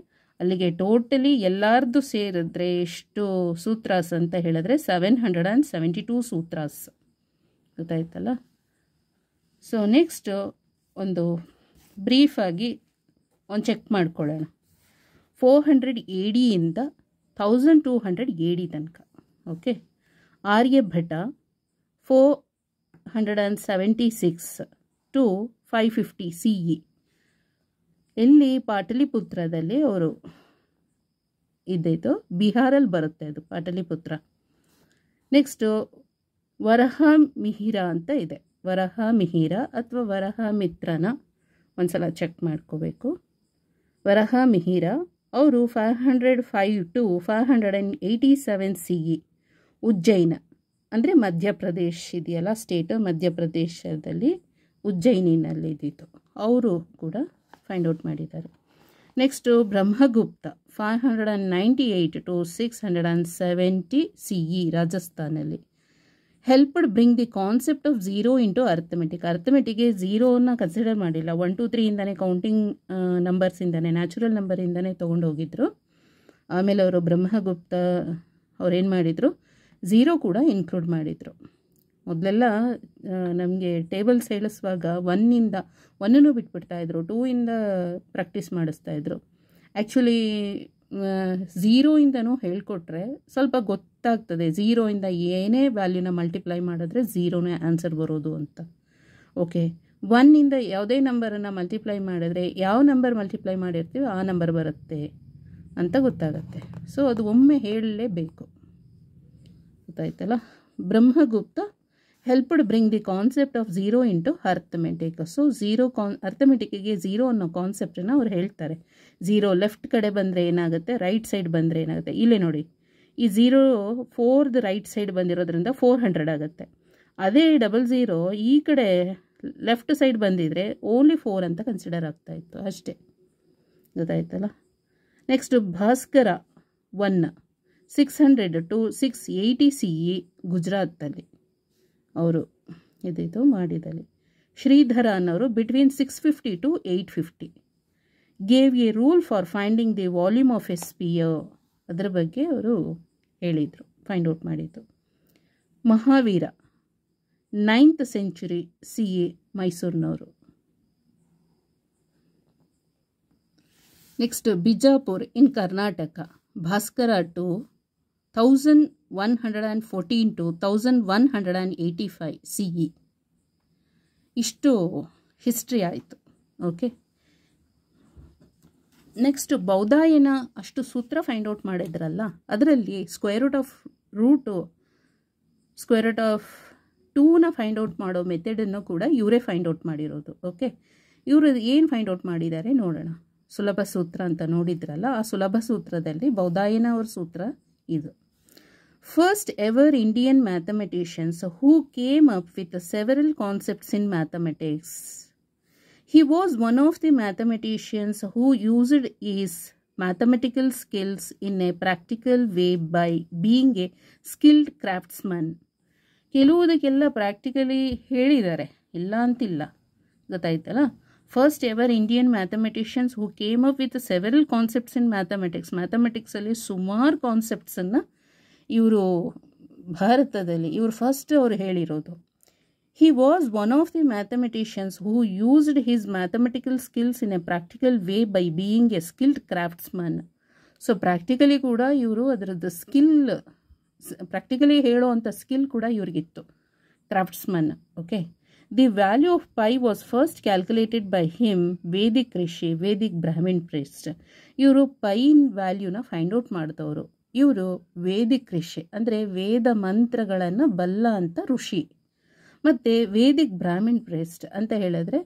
ಅಲ್ಲಿಗೆ ಟೋಟಲಿ ಎಲ್ಲರದ್ದು ಸೇರಿದ್ರೆ ಎಷ್ಟು ಸೂತ್ರಾಸ್ ಅಂತ ಹೇಳಿದ್ರೆ seven hundred and seventy two sutras ಗೊತ್ತಾಯ್ತಲ್ಲ ಸೊ ನೆಕ್ಸ್ಟು ಒಂದು ಬ್ರೀಫಾಗಿ ಒಂದು ಚೆಕ್ ಮಾಡ್ಕೊಳ್ಳೋಣ ಫೋರ್ ಹಂಡ್ರೆಡ್ ಎ ಡಿಯಿಂದ thousand two hundred A D ತನಕ okay Bhata four hundred and seventy six to five fifty C E ಎಲ್ಲಿ ಪಾಟಲಿಪುತ್ರದಲ್ಲಿ ಅವರು ಇದ್ದಾಯಿತು ಬಿಹಾರಲ್ಲಿ ಬರುತ್ತೆ ಅದು ಪಾಟಲಿಪುತ್ರ ನೆಕ್ಸ್ಟು ವರಹ ಮಿಹಿರ ಅಂತ ಇದೆ ವರಹ ಮಿಹಿರ ಅಥವಾ ವರಹ ಮಿತ್ರನ ಒಂದು ಸಲ ಚೆಕ್ ಮಾಡ್ಕೋಬೇಕು ವರಹ ಮಿಹಿರ ಅವರು five hundred five to five hundred and eighty seven C E Ujjain ಅಂದರೆ ಮಧ್ಯಪ್ರದೇಶ್ ಇದೆಯಲ್ಲ ಸ್ಟೇಟ್ ಮಧ್ಯಪ್ರದೇಶದಲ್ಲಿ ಉಜ್ಜೈನಿನಲ್ಲಿದ್ದಿತು ಅವರು ಕೂಡ ಫೈಂಡ್ ಔಟ್ ಮಾಡಿದ್ದಾರೆ next Brahmagupta five hundred and ninety eight to six hundred and seventy C E ರಾಜಸ್ಥಾನಲ್ಲಿ helped bring the concept of zero into arithmetic ಅರ್ಥಮೆಟಿಗೆ ಝೀರೋನ ಕನ್ಸಿಡರ್ ಮಾಡಿಲ್ಲ ಒನ್ ಟು ತ್ರೀಯಿಂದನೇ ಕೌಂಟಿಂಗ್ ನಂಬರ್ಸಿಂದನೇ ನ್ಯಾಚುರಲ್ ನಂಬರಿಂದನೇ ತೊಗೊಂಡು ಹೋಗಿದ್ರು ಆಮೇಲೆ ಅವರು ಬ್ರಹ್ಮಗುಪ್ತ ಅವ್ರೇನು ಮಾಡಿದರು ಝೀರೋ ಕೂಡ ಇನ್ಕ್ಲೂಡ್ ಮಾಡಿದರು ಮೊದಲೆಲ್ಲ ನಮಗೆ ಟೇಬಲ್ಸ್ ಹೇಳಿಸುವಾಗ ಒನ್ನಿಂದ ಒನ್ನೂ ಬಿಟ್ಬಿಡ್ತಾಯಿದ್ರು ಟೂ ಇಂದ ಪ್ರಾಕ್ಟೀಸ್ ಮಾಡಿಸ್ತಾಯಿದ್ರು ಆ್ಯಕ್ಚುಲಿ ಝೀರೋಯಿಂದನೂ ಹೇಳಿಕೊಟ್ರೆ ಸ್ವಲ್ಪ ಗೊತ್ತಾಗ್ತದೆ ಝೀರೋಯಿಂದ ಏನೇ ವ್ಯಾಲ್ಯೂನ ಮಲ್ಟಿಪ್ಲೈ ಮಾಡಿದ್ರೆ ಝೀರೋನೇ ಆನ್ಸರ್ ಬರೋದು ಅಂತ ಓಕೆ ಒನ್ನಿಂದ ಯಾವುದೇ ನಂಬರನ್ನು ಮಲ್ಟಿಪ್ಲೈ ಮಾಡಿದ್ರೆ ಯಾವ ನಂಬರ್ ಮಲ್ಟಿಪ್ಲೈ ಮಾಡಿರ್ತೀವೋ ಆ ನಂಬರ್ ಬರುತ್ತೆ ಅಂತ ಗೊತ್ತಾಗತ್ತೆ ಸೊ ಅದು ಒಮ್ಮೆ ಹೇಳಲೇಬೇಕು ಗೊತ್ತಾಯ್ತಲ್ಲ Brahmagupta helped bring the concept of zero into arithmetic so zero ಕಾನ್ ಅರ್ಥಮೆಟಿಕ್ಗೆ ಝೀರೋ ಅನ್ನೋ ಕಾನ್ಸೆಪ್ಟನ್ನು ಅವ್ರು ಹೇಳ್ತಾರೆ ಝೀರೋ ಲೆಫ್ಟ್ ಕಡೆ ಬಂದರೆ ಏನಾಗುತ್ತೆ ರೈಟ್ ಸೈಡ್ ಬಂದರೆ ಏನಾಗುತ್ತೆ ಇಲ್ಲೇ ನೋಡಿ ಈ ಝೀರೋ ಫೋರ್ದು ರೈಟ್ ಸೈಡ್ ಬಂದಿರೋದ್ರಿಂದ ಫೋರ್ ಹಂಡ್ರೆಡ್ ಆಗುತ್ತೆ ಅದೇ ಡಬಲ್ ಝೀರೋ ಈ ಕಡೆ ಲೆಫ್ಟ್ ಸೈಡ್ ಬಂದಿದ್ರೆ ಓನ್ಲಿ ಫೋರ್ ಅಂತ ಕನ್ಸಿಡರ್ ಆಗ್ತಾ ಇತ್ತು ಅಷ್ಟೇ ಗೊತ್ತಾಯ್ತಲ್ಲ next Bhaskara one six hundred to six eighty C E ಗುಜರಾತಲ್ಲಿ ಅವರು ಇದಿದು ಮಾಡಿದಲ್ಲಿ ಶ್ರೀಧರ ಅನ್ನೋರು between six fifty to eight fifty gave a rule for finding the volume of S P ಯೋ ಅದರ ಬಗ್ಗೆ ಅವರು ಹೇಳಿದರು ಫೈಂಡ್ ಔಟ್ ಮಾಡಿದ್ದು Mahavira ninth century C A ಮೈಸೂರಿನವರು next Bijapur in Karnataka Bhaskara two thousand one hundred and fourteen to thousand one hundred and eighty five C E ಇಷ್ಟು ಹಿಸ್ಟ್ರಿ ಆಯಿತು ಓಕೆ ನೆಕ್ಸ್ಟ್ ಬೌದಾಯನ ಅಷ್ಟು ಸೂತ್ರ ಫೈಂಡ್ ಔಟ್ ಮಾಡಿದ್ರಲ್ಲ ಅದರಲ್ಲಿ square root of root square root of ಟೂನ ಫೈಂಡ್ ಔಟ್ ಮಾಡೋ ಮೆಥಡನ್ನು ಕೂಡ ಇವರೇ ಫೈಂಡ್ ಔಟ್ ಮಾಡಿರೋದು ಓಕೆ ಇವರು ಏನು ಫೈಂಡ್ ಔಟ್ ಮಾಡಿದ್ದಾರೆ ನೋಡೋಣ ಸುಲಭ ಸೂತ್ರ ಅಂತ ನೋಡಿದ್ರಲ್ಲ ಆ ಸುಲಭ ಸೂತ್ರದಲ್ಲಿ ಅವ್ರ ಸೂತ್ರ ಇದು first ever Indian mathematicians who came up with several concepts in mathematics. He was one of the mathematicians who used his mathematical skills in a practical way by being a skilled craftsman. ಕೆಲವುದಕ್ಕೆಲ್ಲ ಪ್ರಾಕ್ಟಿಕಲಿ ಹೇಳಿದ್ದಾರೆ ಇಲ್ಲ ಅಂತಿಲ್ಲ ಗೊತ್ತಾಯ್ತಲ್ಲ first ever Indian mathematicians who came up with several concepts in mathematics ಮ್ಯಾಥಮೆಟಿಕ್ಸಲ್ಲಿ ಸುಮಾರು ಕಾನ್ಸೆಪ್ಟ್ಸನ್ನು ಇವರು ಭಾರತದಲ್ಲಿ ಇವರು ಫಸ್ಟ್ ಅವರು ಹೇಳಿರೋದು he was one of the mathematicians who used his mathematical skills in a practical way by being a skilled craftsman so practically ಕೂಡ ಇವರು ಅದರದ್ದು ಸ್ಕಿಲ್ ಪ್ರಾಕ್ಟಿಕಲಿ ಹೇಳೋ ಅಂಥ ಸ್ಕಿಲ್ ಕೂಡ ಇವ್ರಿಗಿತ್ತು craftsman okay the value of pi was first calculated by him Vedic rishi Vedic Brahmin priest ಇವರು ಪೈನ್ ವ್ಯಾಲ್ಯೂನ ಫೈಂಡ್ ಔಟ್ ಮಾಡಿದವರು ಇವರು ವೇದಿಕ್ ಋಷಿ ಅಂದರೆ ವೇದ ಮಂತ್ರಗಳನ್ನು ಬಲ್ಲ ಅಂತ ಋಷಿ ಮತ್ತು ವೇದಿಕ್ ಬ್ರಾಹ್ಮಿಣ್ ಪ್ರೇಸ್ಟ್ ಅಂತ ಹೇಳಿದ್ರೆ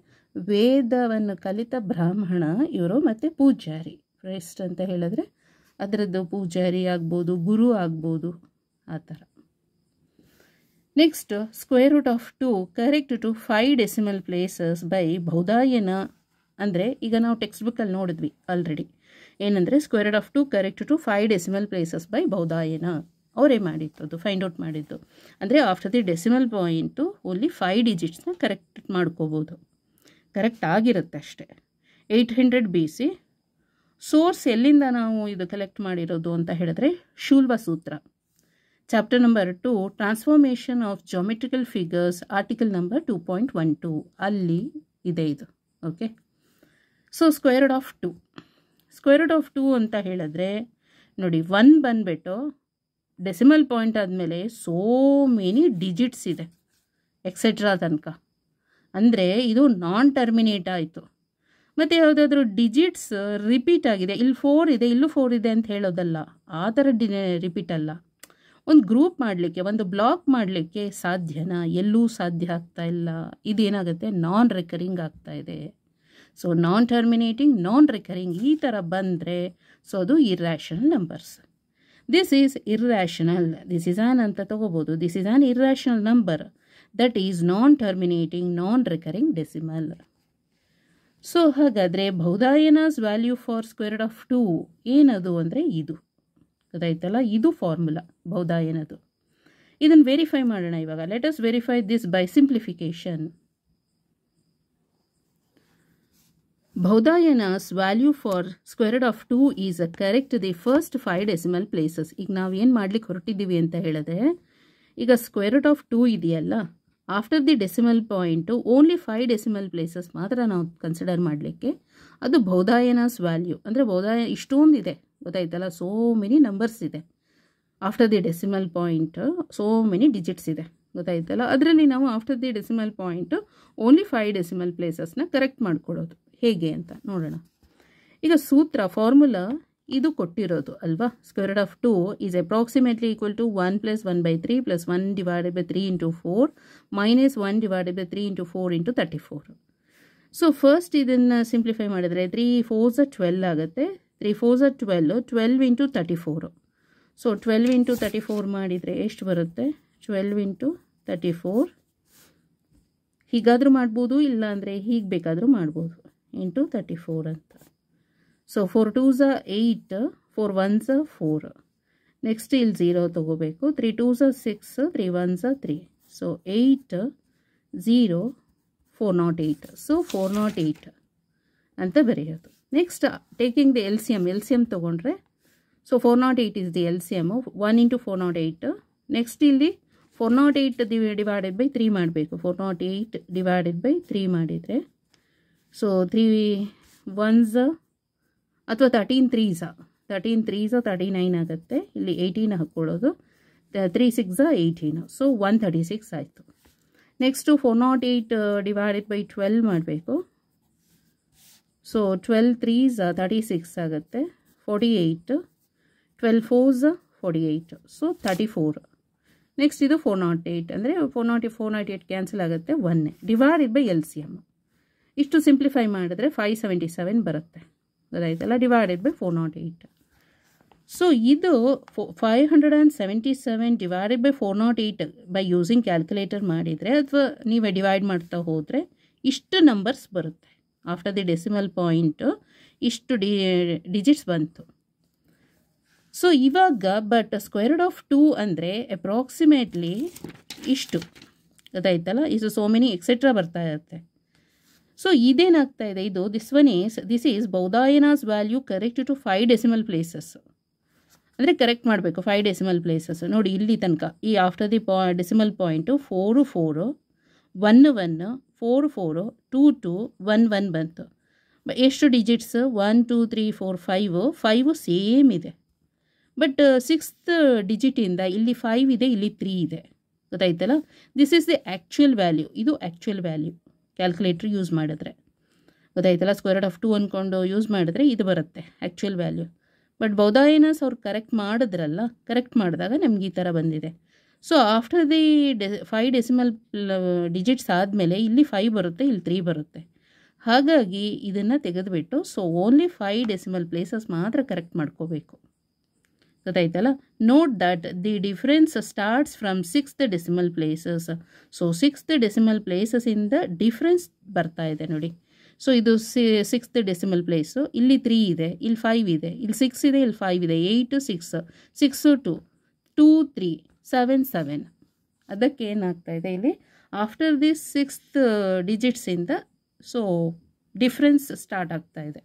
ವೇದವನ್ನು ಕಲಿತ ಬ್ರಾಹ್ಮಣ ಇವರು ಮತ್ತು ಪೂಜಾರಿ ಪ್ರೇಸ್ಟ್ ಅಂತ ಹೇಳಿದ್ರೆ ಅದರದ್ದು ಪೂಜಾರಿ ಆಗ್ಬೋದು ಗುರು ಆಗ್ಬೋದು ಆ ಥರ next square root of two correct to five decimal places by Baudhayana ಅಂದರೆ ಈಗ ನಾವು ಟೆಕ್ಸ್ಟ್ ಬುಕ್ಕಲ್ಲಿ ನೋಡಿದ್ವಿ ಆಲ್ರೆಡಿ ಏನಂದರೆ square of two correct to five decimal places by Baudhayana ಅವರೇ ಮಾಡಿತ್ತು ಅದು ಫೈಂಡ್ ಔಟ್ ಮಾಡಿದ್ದು ಅಂದರೆ after the decimal point only five ಡಿಜಿಟ್ಸ್ನ ಕರೆಕ್ಟ್ ಮಾಡ್ಕೋಬೋದು ಕರೆಕ್ಟ್ ಆಗಿರುತ್ತೆ ಅಷ್ಟೇ eight hundred B C source ಎಲ್ಲಿಂದ ನಾವು ಇದು ಕಲೆಕ್ಟ್ ಮಾಡಿರೋದು ಅಂತ ಹೇಳಿದ್ರೆ Shulba Sutra chapter number to transformation of geometrical figures article number two point one two ಅಲ್ಲಿ ಇದೆ ಇದು okay so squared of two square root of two ಅಂತ ಹೇಳಿದ್ರೆ ನೋಡಿ ಒನ್ ಬಂದುಬಿಟ್ಟು ಡೆಸಿಮಲ್ ಪಾಯಿಂಟ್ ಆದಮೇಲೆ ಸೋ ಮೆನಿ ಡಿಜಿಟ್ಸ್ ಇದೆ ಎಕ್ಸೆಟ್ರಾ ತನಕ ಅಂದರೆ ಇದು ನಾನ್ ಟರ್ಮಿನೇಟ್ ಆಯಿತು ಮತ್ತು ಯಾವುದಾದ್ರೂ ಡಿಜಿಟ್ಸ್ ರಿಪೀಟ್ ಆಗಿದೆ ಇಲ್ಲಿ ಫೋರ್ ಇದೆ ಇಲ್ಲೂ ಫೋರ್ ಇದೆ ಅಂತ ಹೇಳೋದಲ್ಲ ಆ ಥರ ಡಿ ರಿಪೀಟ್ ಅಲ್ಲ ಒಂದು ಗ್ರೂಪ್ ಮಾಡಲಿಕ್ಕೆ ಒಂದು ಬ್ಲಾಕ್ ಮಾಡಲಿಕ್ಕೆ ಸಾಧ್ಯನಾ ಎಲ್ಲೂ ಸಾಧ್ಯ ಆಗ್ತಾ ಇಲ್ಲ ಇದೇನಾಗುತ್ತೆ ನಾನ್ ರೆಕರಿಂಗ್ ಆಗ್ತಾ ಇದೆ so non terminating non recurring ಈ ಥರ ಬಂದರೆ ಸೊ ಅದು irrational numbers this is irrational this is an ಅಂತ ತಗೋಬೋದು this is an irrational number that is non terminating non recurring decimal so ಹಾಗಾದರೆ Baudhayana's value for squared of two ಏನದು ಅಂದರೆ ಇದು ಗೊತ್ತಾಯ್ತಲ್ಲ ಇದು ಫಾರ್ಮುಲಾ ಬೌದಾಯನದು ಇದನ್ನು ವೆರಿಫೈ ಮಾಡೋಣ ಇವಾಗ let us verify this by simplification Baudhayana value for squared of two is a correct the first five decimal places ಈಗ ನಾವು ಏನು ಮಾಡಲಿಕ್ಕೆ ಹೊರಟಿದ್ದೀವಿ ಅಂತ ಹೇಳಿದ್ರೆ ಈಗ ಸ್ಕ್ವೇರ್ ಆಫ್ ಟೂ ಇದೆಯಲ್ಲ after the decimal point only five decimal places ಮಾತ್ರ ನಾವು ಕನ್ಸಿಡರ್ ಮಾಡಲಿಕ್ಕೆ ಅದು ಬೌದಾಯನಸ್ ವ್ಯಾಲ್ಯೂ ಅಂದರೆ ಬೌದಾಯ ಇಷ್ಟೊಂದು ಇದೆ ಗೊತ್ತಾಯ್ತಲ್ಲ ಸೋ ಮೆನಿ ನಂಬರ್ಸ್ ಇದೆ after the decimal point so many digits ಇದೆ ಗೊತ್ತಾಯ್ತಲ್ಲ ಅದರಲ್ಲಿ ನಾವು after the decimal point only five decimal ಪ್ಲೇಸಸ್ನ ಕರೆಕ್ಟ್ ಮಾಡ್ಕೊಳ್ಳೋದು ಹೇಗೆ ಅಂತ ನೋಡೋಣ ಈಗ ಸೂತ್ರ ಫಾರ್ಮುಲಾ ಇದು ಕೊಟ್ಟಿರೋದು ಅಲ್ವಾ squared of two is approximately equal to one plus one by three plus one divided by three into four minus one divided by three into four into thirty four so first ಇದನ್ನು ಸಿಂಪ್ಲಿಫೈ ಮಾಡಿದರೆ ತ್ರೀ ಫೋರ್ಸ ಟ್ವೆಲ್ ಆಗುತ್ತೆ three fours twelve twelve into thirty four so twelve into thirty four ಮಾಡಿದರೆ ಎಷ್ಟು ಬರುತ್ತೆ ಟ್ವೆಲ್ವ್ ಇಂಟು ತರ್ಟಿ ಫೋರ್ ಹೀಗಾದರೂ ಮಾಡ್ಬೋದು ಇಲ್ಲಾಂದರೆ ಹೀಗೆ ಬೇಕಾದರೂ ಮಾಡ್ಬೋದು ಇಂಟು ತರ್ಟಿ ಫೋರ್ ಅಂತ so four twos eight four one four next ಇಲ್ಲಿ ಝೀರೋ ತೊಗೋಬೇಕು three twos six three one three so eight zero four not eight so four not eight ಅಂತ ಬರೆಯೋದು next taking the L C M L C M ತೊಗೊಂಡ್ರೆ so four not eight is the L C M one into four not eight next ಇಲ್ಲಿ four not eight divided by three ಮಾಡಬೇಕು four not eight divided by three ಮಾಡಿದರೆ ಸೊ ತ್ರೀ ಒನ್ಸ್ ಅಥವಾ thirteen threes thirteen threes thirty nine ಆಗುತ್ತೆ ಇಲ್ಲಿ ಏಯ್ಟೀನ್ ಹಾಕ್ಕೊಳ್ಳೋದು three sixes eighteen so one thirty six ಆಯಿತು next four not eight divided by twelve ಮಾಡಬೇಕು so twelve threes thirty six ಆಗುತ್ತೆ forty eight twelve fours forty eight so thirty four next ಇದು ಫೋರ್ ನಾಟ್ ಏಯ್ಟ್ ಅಂದರೆ four nought four not eight cancel ಆಗುತ್ತೆ ಒನ್ನೇ divided by L C M ಇಷ್ಟು ಸಿಂಪ್ಲಿಫೈ ಮಾಡಿದ್ರೆ ಫೈವ್ ಸೆವೆಂಟಿ ಸೆವೆನ್ ಬರುತ್ತೆ ಅದಾಯ್ತಲ್ಲ divided by four not eight so ಇದು ಫೋ five hundred and seventy seven divided by four not eight by using calculator ಮಾಡಿದರೆ ಅಥವಾ ನೀವೇ ಡಿವೈಡ್ ಮಾಡ್ತಾ ಹೋದರೆ ಇಷ್ಟು ನಂಬರ್ಸ್ ಬರುತ್ತೆ ಆಫ್ಟರ್ ದಿ ಡೆಸಿಮಲ್ ಪಾಯಿಂಟು ಇಷ್ಟು ಡಿ ಡಿಜಿಟ್ಸ್ ಬಂತು ಸೊ ಇವಾಗ ಬಟ್ ಸ್ಕ್ವೇರ್ಡ್ ಆಫ್ ಟೂ ಅಂದರೆ ಅಪ್ರಾಕ್ಸಿಮೇಟ್ಲಿ ಇಷ್ಟು ಗೊತ್ತಾಯ್ತಲ್ಲ ಇದು ಸೋ ಮೆನಿ ಎಕ್ಸೆಟ್ರಾ ಬರ್ತಾ ಇರುತ್ತೆ ಸೊ ಇದೇನಾಗ್ತಾ ಇದೆ ಇದು this one is this is Baudhayana's value correct to five decimal places ಅಂದರೆ ಕರೆಕ್ಟ್ ಮಾಡಬೇಕು ಫೈವ್ ಡೆಸಿಮಲ್ ಪ್ಲೇಸಸ್ ನೋಡಿ ಇಲ್ಲಿ ತನಕ ಈ ಆಫ್ಟರ್ ದಿ ಪಾ decimal point four four one one four four two two one one ಬಂತು ಎಷ್ಟು digits one two three four five five same ಇದೆ ಬಟ್ ಸಿಕ್ಸ್ತ್ ಡಿಜಿಟಿಂದ ಇಲ್ಲಿ ಫೈವ್ ಇದೆ ಇಲ್ಲಿ ತ್ರೀ ಇದೆ ಗೊತ್ತಾಯ್ತಲ್ಲ this is the actual value ಇದು ಆ್ಯಕ್ಚುಯಲ್ ವ್ಯಾಲ್ಯೂ ಕ್ಯಾಲ್ಕುಲೇಟ್ರ್ ಯೂಸ್ ಮಾಡಿದ್ರೆ ಗೊತ್ತಾಯ್ತಲ್ಲ ಸ್ಕ್ವೇರ್ ಆಫ್ ಟು ಅಂದ್ಕೊಂಡು ಯೂಸ್ ಮಾಡಿದ್ರೆ ಇದು ಬರುತ್ತೆ ಆ್ಯಕ್ಚುಯಲ್ ವ್ಯಾಲ್ಯೂ ಬಟ್ ಬೌದಾಯನಸ್ ಅವ್ರು ಕರೆಕ್ಟ್ ಮಾಡಿದ್ರಲ್ಲ ಕರೆಕ್ಟ್ ಮಾಡಿದಾಗ ನಮ್ಗೆ ಈ ಥರ ಬಂದಿದೆ ಸೊ ಆಫ್ಟರ್ ದಿ ಡೆ ಫೈ ಡೆಸಿಮಲ್ ಡಿಜಿಟ್ಸ್ ಆದಮೇಲೆ ಇಲ್ಲಿ ಫೈವ್ ಬರುತ್ತೆ ಇಲ್ಲಿ ತ್ರೀ ಬರುತ್ತೆ ಹಾಗಾಗಿ ಇದನ್ನು ತೆಗೆದುಬಿಟ್ಟು so only five decimal places ಮಾತ್ರ ಕರೆಕ್ಟ್ ಮಾಡ್ಕೋಬೇಕು ಗೊತ್ತಾಯ್ತಲ್ಲ note that the difference starts from sixth decimal places so sixth decimal ಪ್ಲೇಸಸ್ಸಿಂದ ಡಿಫ್ರೆನ್ಸ್ ಬರ್ತಾ ಇದೆ ನೋಡಿ ಸೊ ಇದು ಸಿ ಸಿಕ್ಸ್ತ್ ಡೆಸಿಮಲ್ ಪ್ಲೇಸು ಇಲ್ಲಿ ತ್ರೀ ಇದೆ ಇಲ್ಲಿ ಫೈವ್ ಇದೆ ಇಲ್ಲಿ ಸಿಕ್ಸ್ ಇದೆ ಇಲ್ಲಿ ಫೈವ್ ಇದೆ eight six six two two three seven seven ಅದಕ್ಕೆ ಏನಾಗ್ತಾ ಇದೆ ಇಲ್ಲಿ ಆಫ್ಟರ್ ದಿಸ್ ಸಿಕ್ಸ್ತ್ ಡಿಜಿಟ್ಸಿಂದ ಸೊ ಡಿಫ್ರೆನ್ಸ್ ಸ್ಟಾರ್ಟ್ ಆಗ್ತಾ ಇದೆ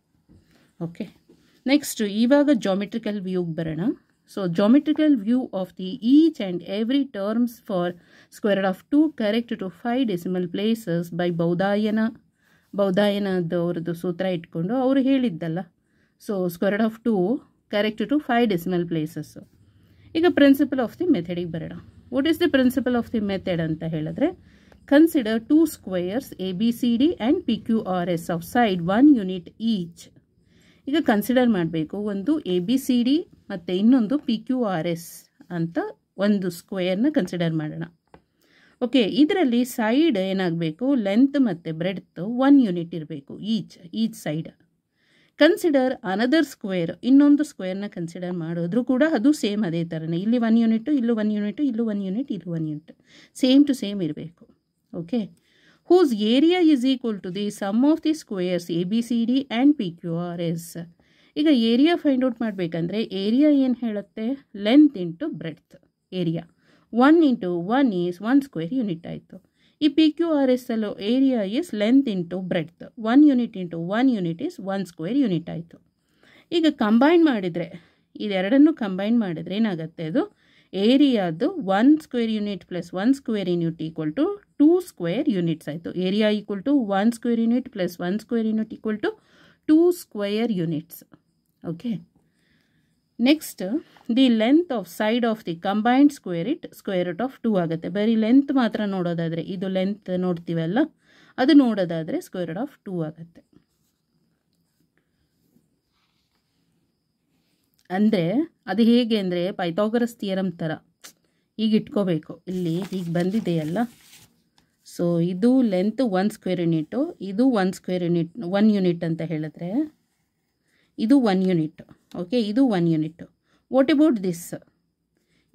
ಓಕೆ ನೆಕ್ಸ್ಟ್ ಇವಾಗ ಜಾಮೆಟ್ರಿಕಲ್ ವ್ಯೂಗೆ ಬರೋಣ so geometrical view of the each and every terms for squared of two correct to five decimal places by Baudhayana ಬೌದ್ಧಾಯನದವ್ರದ್ದು ಸೂತ್ರ ಇಟ್ಕೊಂಡು ಅವರು ಹೇಳಿದ್ದಲ್ಲ so squared of two correct to five decimal places ಈಗ ಪ್ರಿನ್ಸಿಪಲ್ ಆಫ್ ದಿ ಮೆಥಡಿಗೆ ಬರೋಣ what is the principle of the method ಅಂತ ಹೇಳಿದ್ರೆ consider two squares A B C D and P Q R S of side one unit each ಈಗ ಕನ್ಸಿಡರ್ ಮಾಡಬೇಕು ಒಂದು ಎ ಬಿ ಸಿ ಡಿ ಮತ್ತು ಇನ್ನೊಂದು ಪಿ ಕ್ಯೂ ಆರ್ ಎಸ್ ಅಂತ ಒಂದು ಸ್ಕ್ವೇರ್ನ ಕನ್ಸಿಡರ್ ಮಾಡೋಣ ಓಕೆ ಇದರಲ್ಲಿ ಸೈಡ್ ಏನಾಗಬೇಕು ಲೆಂತ್ ಮತ್ತು ಬ್ರೆಡ್ತ್ ಒನ್ ಯೂನಿಟ್ ಇರಬೇಕು each each side consider another square ಇನ್ನೊಂದು ಸ್ಕ್ವೇರ್ನ ಕನ್ಸಿಡರ್ ಮಾಡಿದ್ರು ಕೂಡ ಅದು ಸೇಮ್ ಅದೇ ಥರನೇ ಇಲ್ಲಿ ಒನ್ ಯೂನಿಟು ಇಲ್ಲೂ ಒನ್ ಯೂನಿಟು ಇಲ್ಲೂ ಒನ್ ಯೂನಿಟ್ ಇಲ್ಲೂ one unit same to same ಇರಬೇಕು okay whose area is equal to the sum of the squares A B C D and P Q R S ಈಗ ಏರಿಯಾ ಫೈಂಡ್ ಔಟ್ ಮಾಡಬೇಕಂದ್ರೆ ಏರಿಯಾ ಏನು ಹೇಳುತ್ತೆ length into breadth area one into one is one square unit ಆಯಿತು ಈ ಪಿ ಕ್ಯೂ ಆರ್ ಎಸ್ ಅಲ್ಲೂ area is length into breadth one unit into one unit is one square unit ಆಯಿತು ಈಗ ಕಂಬೈನ್ ಮಾಡಿದರೆ ಇದೆರಡನ್ನು ಕಂಬೈನ್ ಮಾಡಿದರೆ ಏನಾಗುತ್ತೆ ಅದು ಏರಿಯಾದು one square unit plus one square unit equal to two square units ಆಯಿತು area equal to one square unit plus one square unit equal to two square units okay next the length of side of the combined square it square root of two ಆಗುತ್ತೆ ಬರೀ ಲೆಂತ್ ಮಾತ್ರ ನೋಡೋದಾದರೆ ಇದು ಲೆಂತ್ ನೋಡ್ತೀವಲ್ಲ ಅದು ನೋಡೋದಾದರೆ ಸ್ಕ್ವೇರ್ ರೂಟ್ ಆಫ್ ಟೂ ಆಗುತ್ತೆ ಅಂದರೆ ಅದು ಹೇಗೆ ಅಂದರೆ ಪೈಥಾಗರಸ್ ಥಿಯರಮ್ ಥರ ಈಗ ಇಟ್ಕೋಬೇಕು ಇಲ್ಲಿ ಈಗ ಬಂದಿದೆಯಲ್ಲ ಸೊ ಇದು ಲೆಂತ್ ಒನ್ ಸ್ಕ್ವೇರ್ ಯೂನಿಟು ಇದು one square unit one unit ಅಂತ ಹೇಳಿದ್ರೆ ಇದು ಒನ್ ಯೂನಿಟ್ ಓಕೆ ಇದು one unit what about this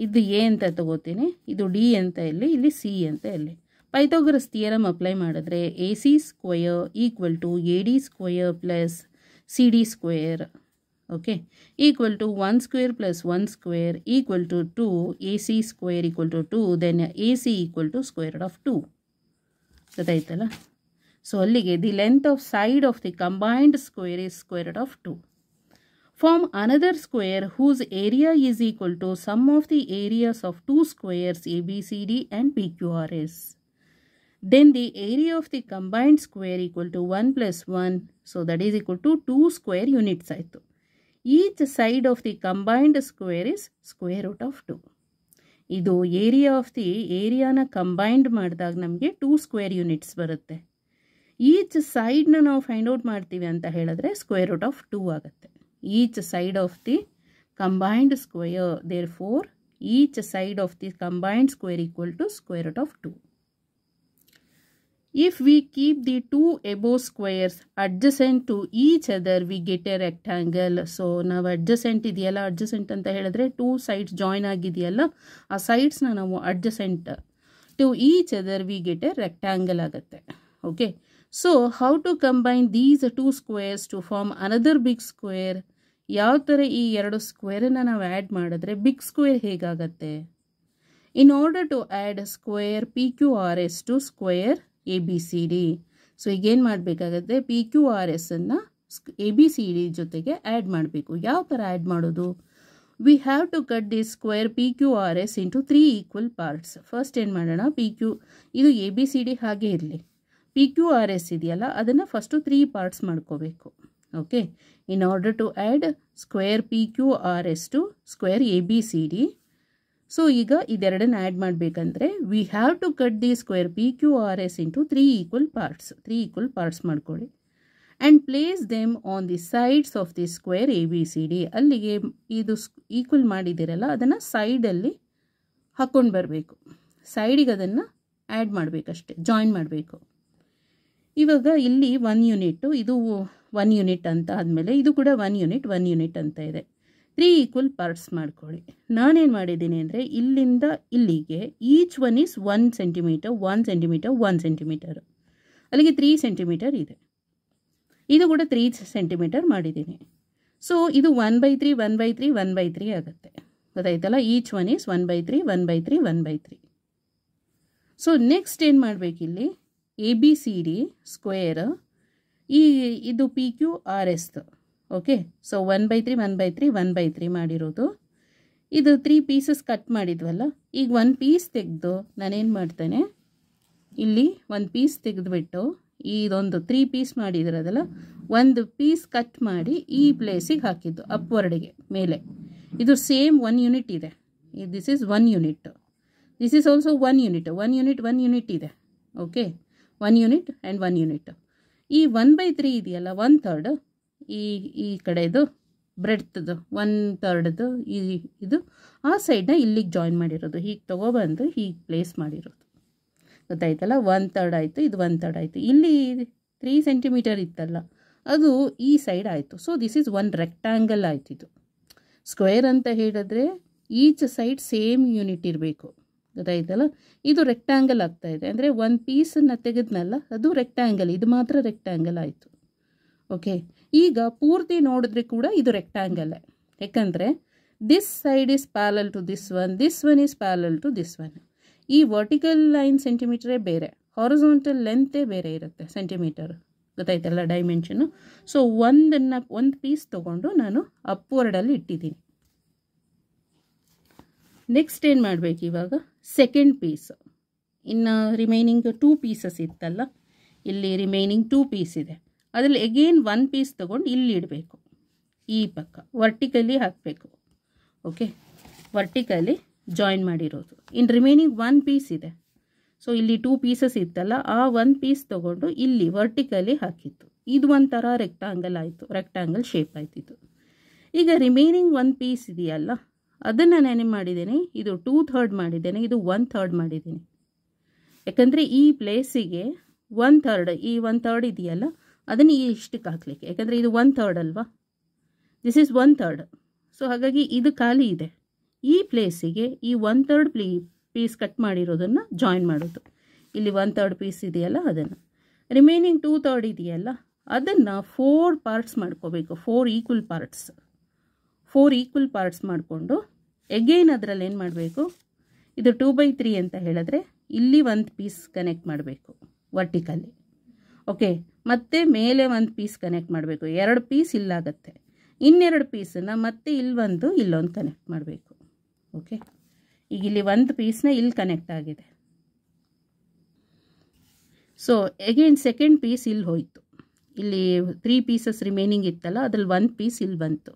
ಇದು ಎ ಅಂತ ತಗೋತೀನಿ ಇದು ಡಿ ಅಂತ ಇಲ್ಲಿ ಇಲ್ಲಿ ಸಿ ಅಂತ ಇಲ್ಲಿ ಪೈಥೋಗರಸ್ ಥಿಯರಮ್ ಅಪ್ಲೈ ಮಾಡಿದ್ರೆ A C square equal to A D square plus C D square okay equal to 1 square plus 1 square equal to 2 ac square equal to 2 then ac equal to square root of 2 gathaitala so allige the length of side of the combined square is square root of 2 form another square whose area is equal to sum of the areas of two squares abcd and pqrs then the area of the combined square equal to 1 plus 1 so that is equal to 2 square unit size each side of the combined square is square root of two ಇದು ಏರಿಯಾ ಆಫ್ ದಿ ಏರಿಯಾನ ಕಂಬೈಂಡ್ ಮಾಡಿದಾಗ ನಮಗೆ ಟೂ ಸ್ಕ್ವೇರ್ ಯೂನಿಟ್ಸ್ ಬರುತ್ತೆ ಈಚ್ ಸೈಡ್ನ ನಾವು ಫೈಂಡ್ ಔಟ್ ಮಾಡ್ತೀವಿ ಅಂತ ಹೇಳಿದ್ರೆ ಸ್ಕ್ವೇರ್ ರೂಟ್ ಆಫ್ ಟೂ ಆಗುತ್ತೆ each side of the combined square therefore each side of the combined square equal to square root of two if we keep the two above squares adjacent to each other, we get a rectangle so ನಾವು ಅಡ್ಜಸೆಂಟ್ ಇದೆಯಲ್ಲ ಅಡ್ಜಸೆಂಟ್ ಅಂತ ಹೇಳಿದ್ರೆ ಟೂ ಸೈಡ್ಸ್ ಜಾಯಿನ್ ಆಗಿದೆಯಲ್ಲ ಆ ಸೈಡ್ಸ್ನ ನಾವು adjacent to each other we get a rectangle ಆಗುತ್ತೆ okay so how to combine these two squares to form another big square ಯಾವ ಥರ ಈ ಎರಡು ಸ್ಕ್ವೇರನ್ನು ನಾವು ಆ್ಯಡ್ ಮಾಡಿದ್ರೆ ಬಿಗ್ ಸ್ಕ್ವೇರ್ ಹೇಗಾಗತ್ತೆ in order to add square P Q R S to square A B C D so ಈಗೇನು ಮಾಡಬೇಕಾಗತ್ತೆ ಪಿ ಕ್ಯೂ ಆರ್ ಎಸ್ಸನ್ನು ಎ ಬಿ ಸಿ ಡಿ ಜೊತೆಗೆ ಆ್ಯಡ್ ಮಾಡಬೇಕು ಯಾವ ಥರ ಆ್ಯಡ್ ಮಾಡೋದು we have to cut the square P Q R S into three equal parts first ಏನು ಮಾಡೋಣ ಪಿ ಕ್ಯೂ ಇದು ಎ ಬಿ ಸಿ ಡಿ ಹಾಗೆ ಇರಲಿ ಪಿ ಕ್ಯೂ ಆರ್ ಎಸ್ ಇದೆಯಲ್ಲ ಅದನ್ನು ಫಸ್ಟು ತ್ರೀ ಪಾರ್ಟ್ಸ್ ಮಾಡ್ಕೋಬೇಕು okay in order to add square P Q R S to square A B C D so ಈಗ ಇದೆರಡನ್ನ ಆ್ಯಡ್ ಮಾಡಬೇಕಂದ್ರೆ we have to cut the square P Q R S into three equal parts three equal parts ಮಾಡ್ಕೊಳ್ಳಿ and place them on the sides of the square A B C D ಅಲ್ಲಿಗೆ ಇದು ಈಕ್ವಲ್ ಮಾಡಿದ್ದೀರಲ್ಲ ಅದನ್ನು ಸೈಡಲ್ಲಿ ಹಾಕ್ಕೊಂಡು ಬರಬೇಕು ಸೈಡಿಗೆ ಅದನ್ನು ಆ್ಯಡ್ ಮಾಡಬೇಕಷ್ಟೆ ಜಾಯಿನ್ ಮಾಡಬೇಕು ಇವಾಗ ಇಲ್ಲಿ ಒನ್ ಯೂನಿಟ್ಟು ಇದು ಒನ್ ಯೂನಿಟ್ ಅಂತ ಆದಮೇಲೆ ಇದು ಕೂಡ ಒನ್ ಯೂನಿಟ್ ಒನ್ ಯೂನಿಟ್ ಅಂತ ಇದೆ ತ್ರೀ ಈಕ್ವಲ್ ಪಾರ್ಟ್ಸ್ ಮಾಡ್ಕೊಳ್ಳಿ ನಾನೇನು ಮಾಡಿದ್ದೀನಿ ಅಂದರೆ ಇಲ್ಲಿಂದ ಇಲ್ಲಿಗೆ each one is one centimetre one centimetre one centimetre ಅಲ್ಲಿಗೆ ತ್ರೀ ಸೆಂಟಿಮೀಟರ್ ಇದೆ ಇದು ಕೂಡ ತ್ರೀ ಸೆಂಟಿಮೀಟರ್ ಮಾಡಿದ್ದೀನಿ ಸೊ ಇದು one by three one by three one by three ಆಗುತ್ತೆ ಗೊತ್ತಾಯ್ತಲ್ಲ each one is one by three one by three one by three so next ಏನು ಮಾಡಬೇಕಿಲ್ಲಿ A B C D square ಈ ಇದು P Q R S okay so one by three one by three one by three ಮಾಡಿರೋದು ಇದು ತ್ರೀ ಪೀಸಸ್ ಕಟ್ ಮಾಡಿದ್ವಲ್ಲ ಈಗ ಒಂದು ಪೀಸ್ ತೆಗೆದು ನಾನೇನು ಮಾಡ್ತೇನೆ ಇಲ್ಲಿ ಒಂದು ಪೀಸ್ ತೆಗೆದುಬಿಟ್ಟು ಇದೊಂದು ತ್ರೀ ಪೀಸ್ ಮಾಡಿದಿರೋದಲ್ಲ ಒಂದು ಪೀಸ್ ಕಟ್ ಮಾಡಿ ಈ ಪ್ಲೇಸಿಗೆ ಹಾಕಿದ್ದು ಅಪ್ವರ್ಡ್ಗೆ ಮೇಲೆ ಇದು ಸೇಮ್ ಒನ್ ಯೂನಿಟ್ ಇದೆ this is one unit this is also one unit one unit one unit ಇದೆ okay one unit and one unit ಈ ಒನ್ ಬೈ ತ್ರೀ ಇದೆಯಲ್ಲ ಒನ್ ಥರ್ಡ್ ಈ ಈ ಕಡೆದು ಬ್ರೆಡ್ತದು ಒನ್ ಥರ್ಡ್ದು ಈ ಇದು ಆ ಸೈಡನ್ನ ಇಲ್ಲಿಗೆ ಜಾಯಿನ್ ಮಾಡಿರೋದು ಹೀಗೆ ತೊಗೊಬಂದು ಹೀಗೆ ಪ್ಲೇಸ್ ಮಾಡಿರೋದು ಗೊತ್ತಾಯ್ತಲ್ಲ ಒನ್ ತರ್ಡ್ ಆಯಿತು ಇದು ಒನ್ ತರ್ಡ್ ಆಯಿತು ಇಲ್ಲಿ ತ್ರೀ ಸೆಂಟಿಮೀಟರ್ ಇತ್ತಲ್ಲ ಅದು ಈ ಸೈಡ್ ಆಯಿತು so this is one rectangle ಇದು ಸ್ಕ್ವೇರ್ ಅಂತ ಹೇಳಿದ್ರೆ ಈಚ್ ಸೈಡ್ ಸೇಮ್ ಯೂನಿಟ್ ಇರಬೇಕು ಗೊತ್ತಾಯ್ತಲ್ಲ ಇದು ರೆಕ್ಟ್ಯಾಂಗಲ್ ಇದೆ ಅಂದರೆ ಒಂದು ಪೀಸನ್ನು ತೆಗೆದ್ನಲ್ಲ ಅದು ರೆಕ್ಟ್ಯಾಂಗಲ್ ಇದು ಮಾತ್ರ ರೆಕ್ಟ್ಯಾಂಗಲ್ ಆಯಿತು ಓಕೆ ಈಗ ಪೂರ್ತಿ ನೋಡಿದ್ರೆ ಕೂಡ ಇದು ರೆಕ್ಟ್ಯಾಂಗಲ್ಲೇ ಯಾಕಂದರೆ this side is parallel to this one this one is parallel to this one ಈ ವರ್ಟಿಕಲ್ ಲೈನ್ ಸೆಂಟಿಮೀಟ್ರೇ ಬೇರೆ ಹಾರಿಸೋಂಟಲ್ ಲೆಂತೇ ಬೇರೆ ಇರುತ್ತೆ ಸೆಂಟಿಮೀಟರ್ ಗೊತ್ತಾಯ್ತಲ್ಲ ಡೈಮೆನ್ಷನ್ನು ಸೊ ಒಂದನ್ನು ಒಂದು ಪೀಸ್ ತೊಗೊಂಡು ನಾನು ಅಪ್ವರ್ಡಲ್ಲಿ ಇಟ್ಟಿದ್ದೀನಿ ನೆಕ್ಸ್ಟ್ ಏನು ಮಾಡಬೇಕು ಇವಾಗ ಸೆಕೆಂಡ್ ಪೀಸು ಇನ್ನು ರಿಮೈನಿಂಗ್ ಟೂ ಪೀಸಸ್ ಇತ್ತಲ್ಲ ಇಲ್ಲಿ ರಿಮೈನಿಂಗ್ ಟೂ ಪೀಸ್ ಇದೆ ಅದರಲ್ಲಿ ಎಗೇನ್ ಒನ್ ಪೀಸ್ ತೊಗೊಂಡು ಇಲ್ಲಿ ಇಡಬೇಕು ಈ ಪಕ್ಕ ವರ್ಟಿಕಲಿ ಹಾಕಬೇಕು ಓಕೆ ವರ್ಟಿಕಲಿ ಜಾಯಿನ್ ಮಾಡಿರೋದು ಇನ್ನು ರಿಮೇನಿಂಗ್ ಒನ್ ಪೀಸ್ ಇದೆ ಸೊ ಇಲ್ಲಿ ಟೂ ಪೀಸಸ್ ಇತ್ತಲ್ಲ ಆ ಒನ್ ಪೀಸ್ ತೊಗೊಂಡು ಇಲ್ಲಿ ವರ್ಟಿಕಲಿ ಹಾಕಿತ್ತು ಇದು ಒಂಥರ ರೆಕ್ಟಾಂಗಲ್ ಆಯಿತು ರೆಕ್ಟಾಂಗಲ್ ಶೇಪ್ ಆಯ್ತಿತ್ತು ಈಗ ರಿಮೇನಿಂಗ್ ಒನ್ ಪೀಸ್ ಇದೆಯಲ್ಲ ಅದನ್ನು ನಾನು ಮಾಡಿದ್ದೀನಿ ಇದು ಟೂ ಥರ್ಡ್ ಮಾಡಿದ್ದೇನೆ ಇದು ಒನ್ ಥರ್ಡ್ ಮಾಡಿದ್ದೀನಿ ಯಾಕಂದರೆ ಈ ಪ್ಲೇಸಿಗೆ ಒನ್ ಥರ್ಡ್ ಈ ಒನ್ ಥರ್ಡ್ ಇದೆಯಲ್ಲ ಅದನ್ನು ಈ ಇಷ್ಟಕ್ಕೆ ಹಾಕ್ಲಿಕ್ಕೆ ಯಾಕಂದರೆ ಇದು ಒನ್ ಥರ್ಡ್ ಅಲ್ವಾ this is one third so ಹಾಗಾಗಿ ಇದು ಖಾಲಿ ಇದೆ ಈ ಪ್ಲೇಸಿಗೆ ಈ ಒನ್ ಥರ್ಡ್ ಪ್ಲೀ ಪೀಸ್ ಕಟ್ ಮಾಡಿರೋದನ್ನು ಜಾಯಿನ್ ಮಾಡೋದು ಇಲ್ಲಿ ಒನ್ ಥರ್ಡ್ ಪೀಸ್ ಇದೆಯಲ್ಲ ಅದನ್ನು ರಿಮೈನಿಂಗ್ ಟೂ ಥರ್ಡ್ ಇದೆಯಲ್ಲ ಅದನ್ನು ಫೋರ್ ಪಾರ್ಟ್ಸ್ ಮಾಡ್ಕೋಬೇಕು four equal parts four equal parts ಮಾಡಿಕೊಂಡು ಎಗೇನ್ ಅದರಲ್ಲಿ ಏನು ಮಾಡಬೇಕು ಇದು ಟೂ ಬೈ ತ್ರೀ ಅಂತ ಹೇಳಿದ್ರೆ ಇಲ್ಲಿ ಒಂದು ಪೀಸ್ ಕನೆಕ್ಟ್ ಮಾಡಬೇಕು ವರ್ಟಿಕಲಿ ಓಕೆ ಮತ್ತೆ ಮೇಲೆ ಒಂದು ಪೀಸ್ ಕನೆಕ್ಟ್ ಮಾಡಬೇಕು ಎರಡು ಪೀಸ್ ಇಲ್ಲಾಗತ್ತೆ ಇನ್ನೆರಡು ಪೀಸನ್ನು ಮತ್ತೆ ಇಲ್ಲಿ ಇಲ್ಲೊಂದು ಇಲ್ಲೊಂದು ಕನೆಕ್ಟ್ ಮಾಡಬೇಕು ಓಕೆ ಈಗ ಇಲ್ಲಿ ಒಂದು ಪೀಸ್ನ ಇಲ್ಲಿ ಕನೆಕ್ಟ್ ಆಗಿದೆ ಸೊ ಎಗೇನ್ ಸೆಕೆಂಡ್ ಪೀಸ್ ಇಲ್ಲಿ ಹೋಯಿತು ಇಲ್ಲಿ ತ್ರೀ ಪೀಸಸ್ ರಿಮೈನಿಂಗ್ ಇತ್ತಲ್ಲ ಅದ್ರಲ್ಲಿ ಒಂದು ಪೀಸ್ ಇಲ್ಲಿ ಬಂತು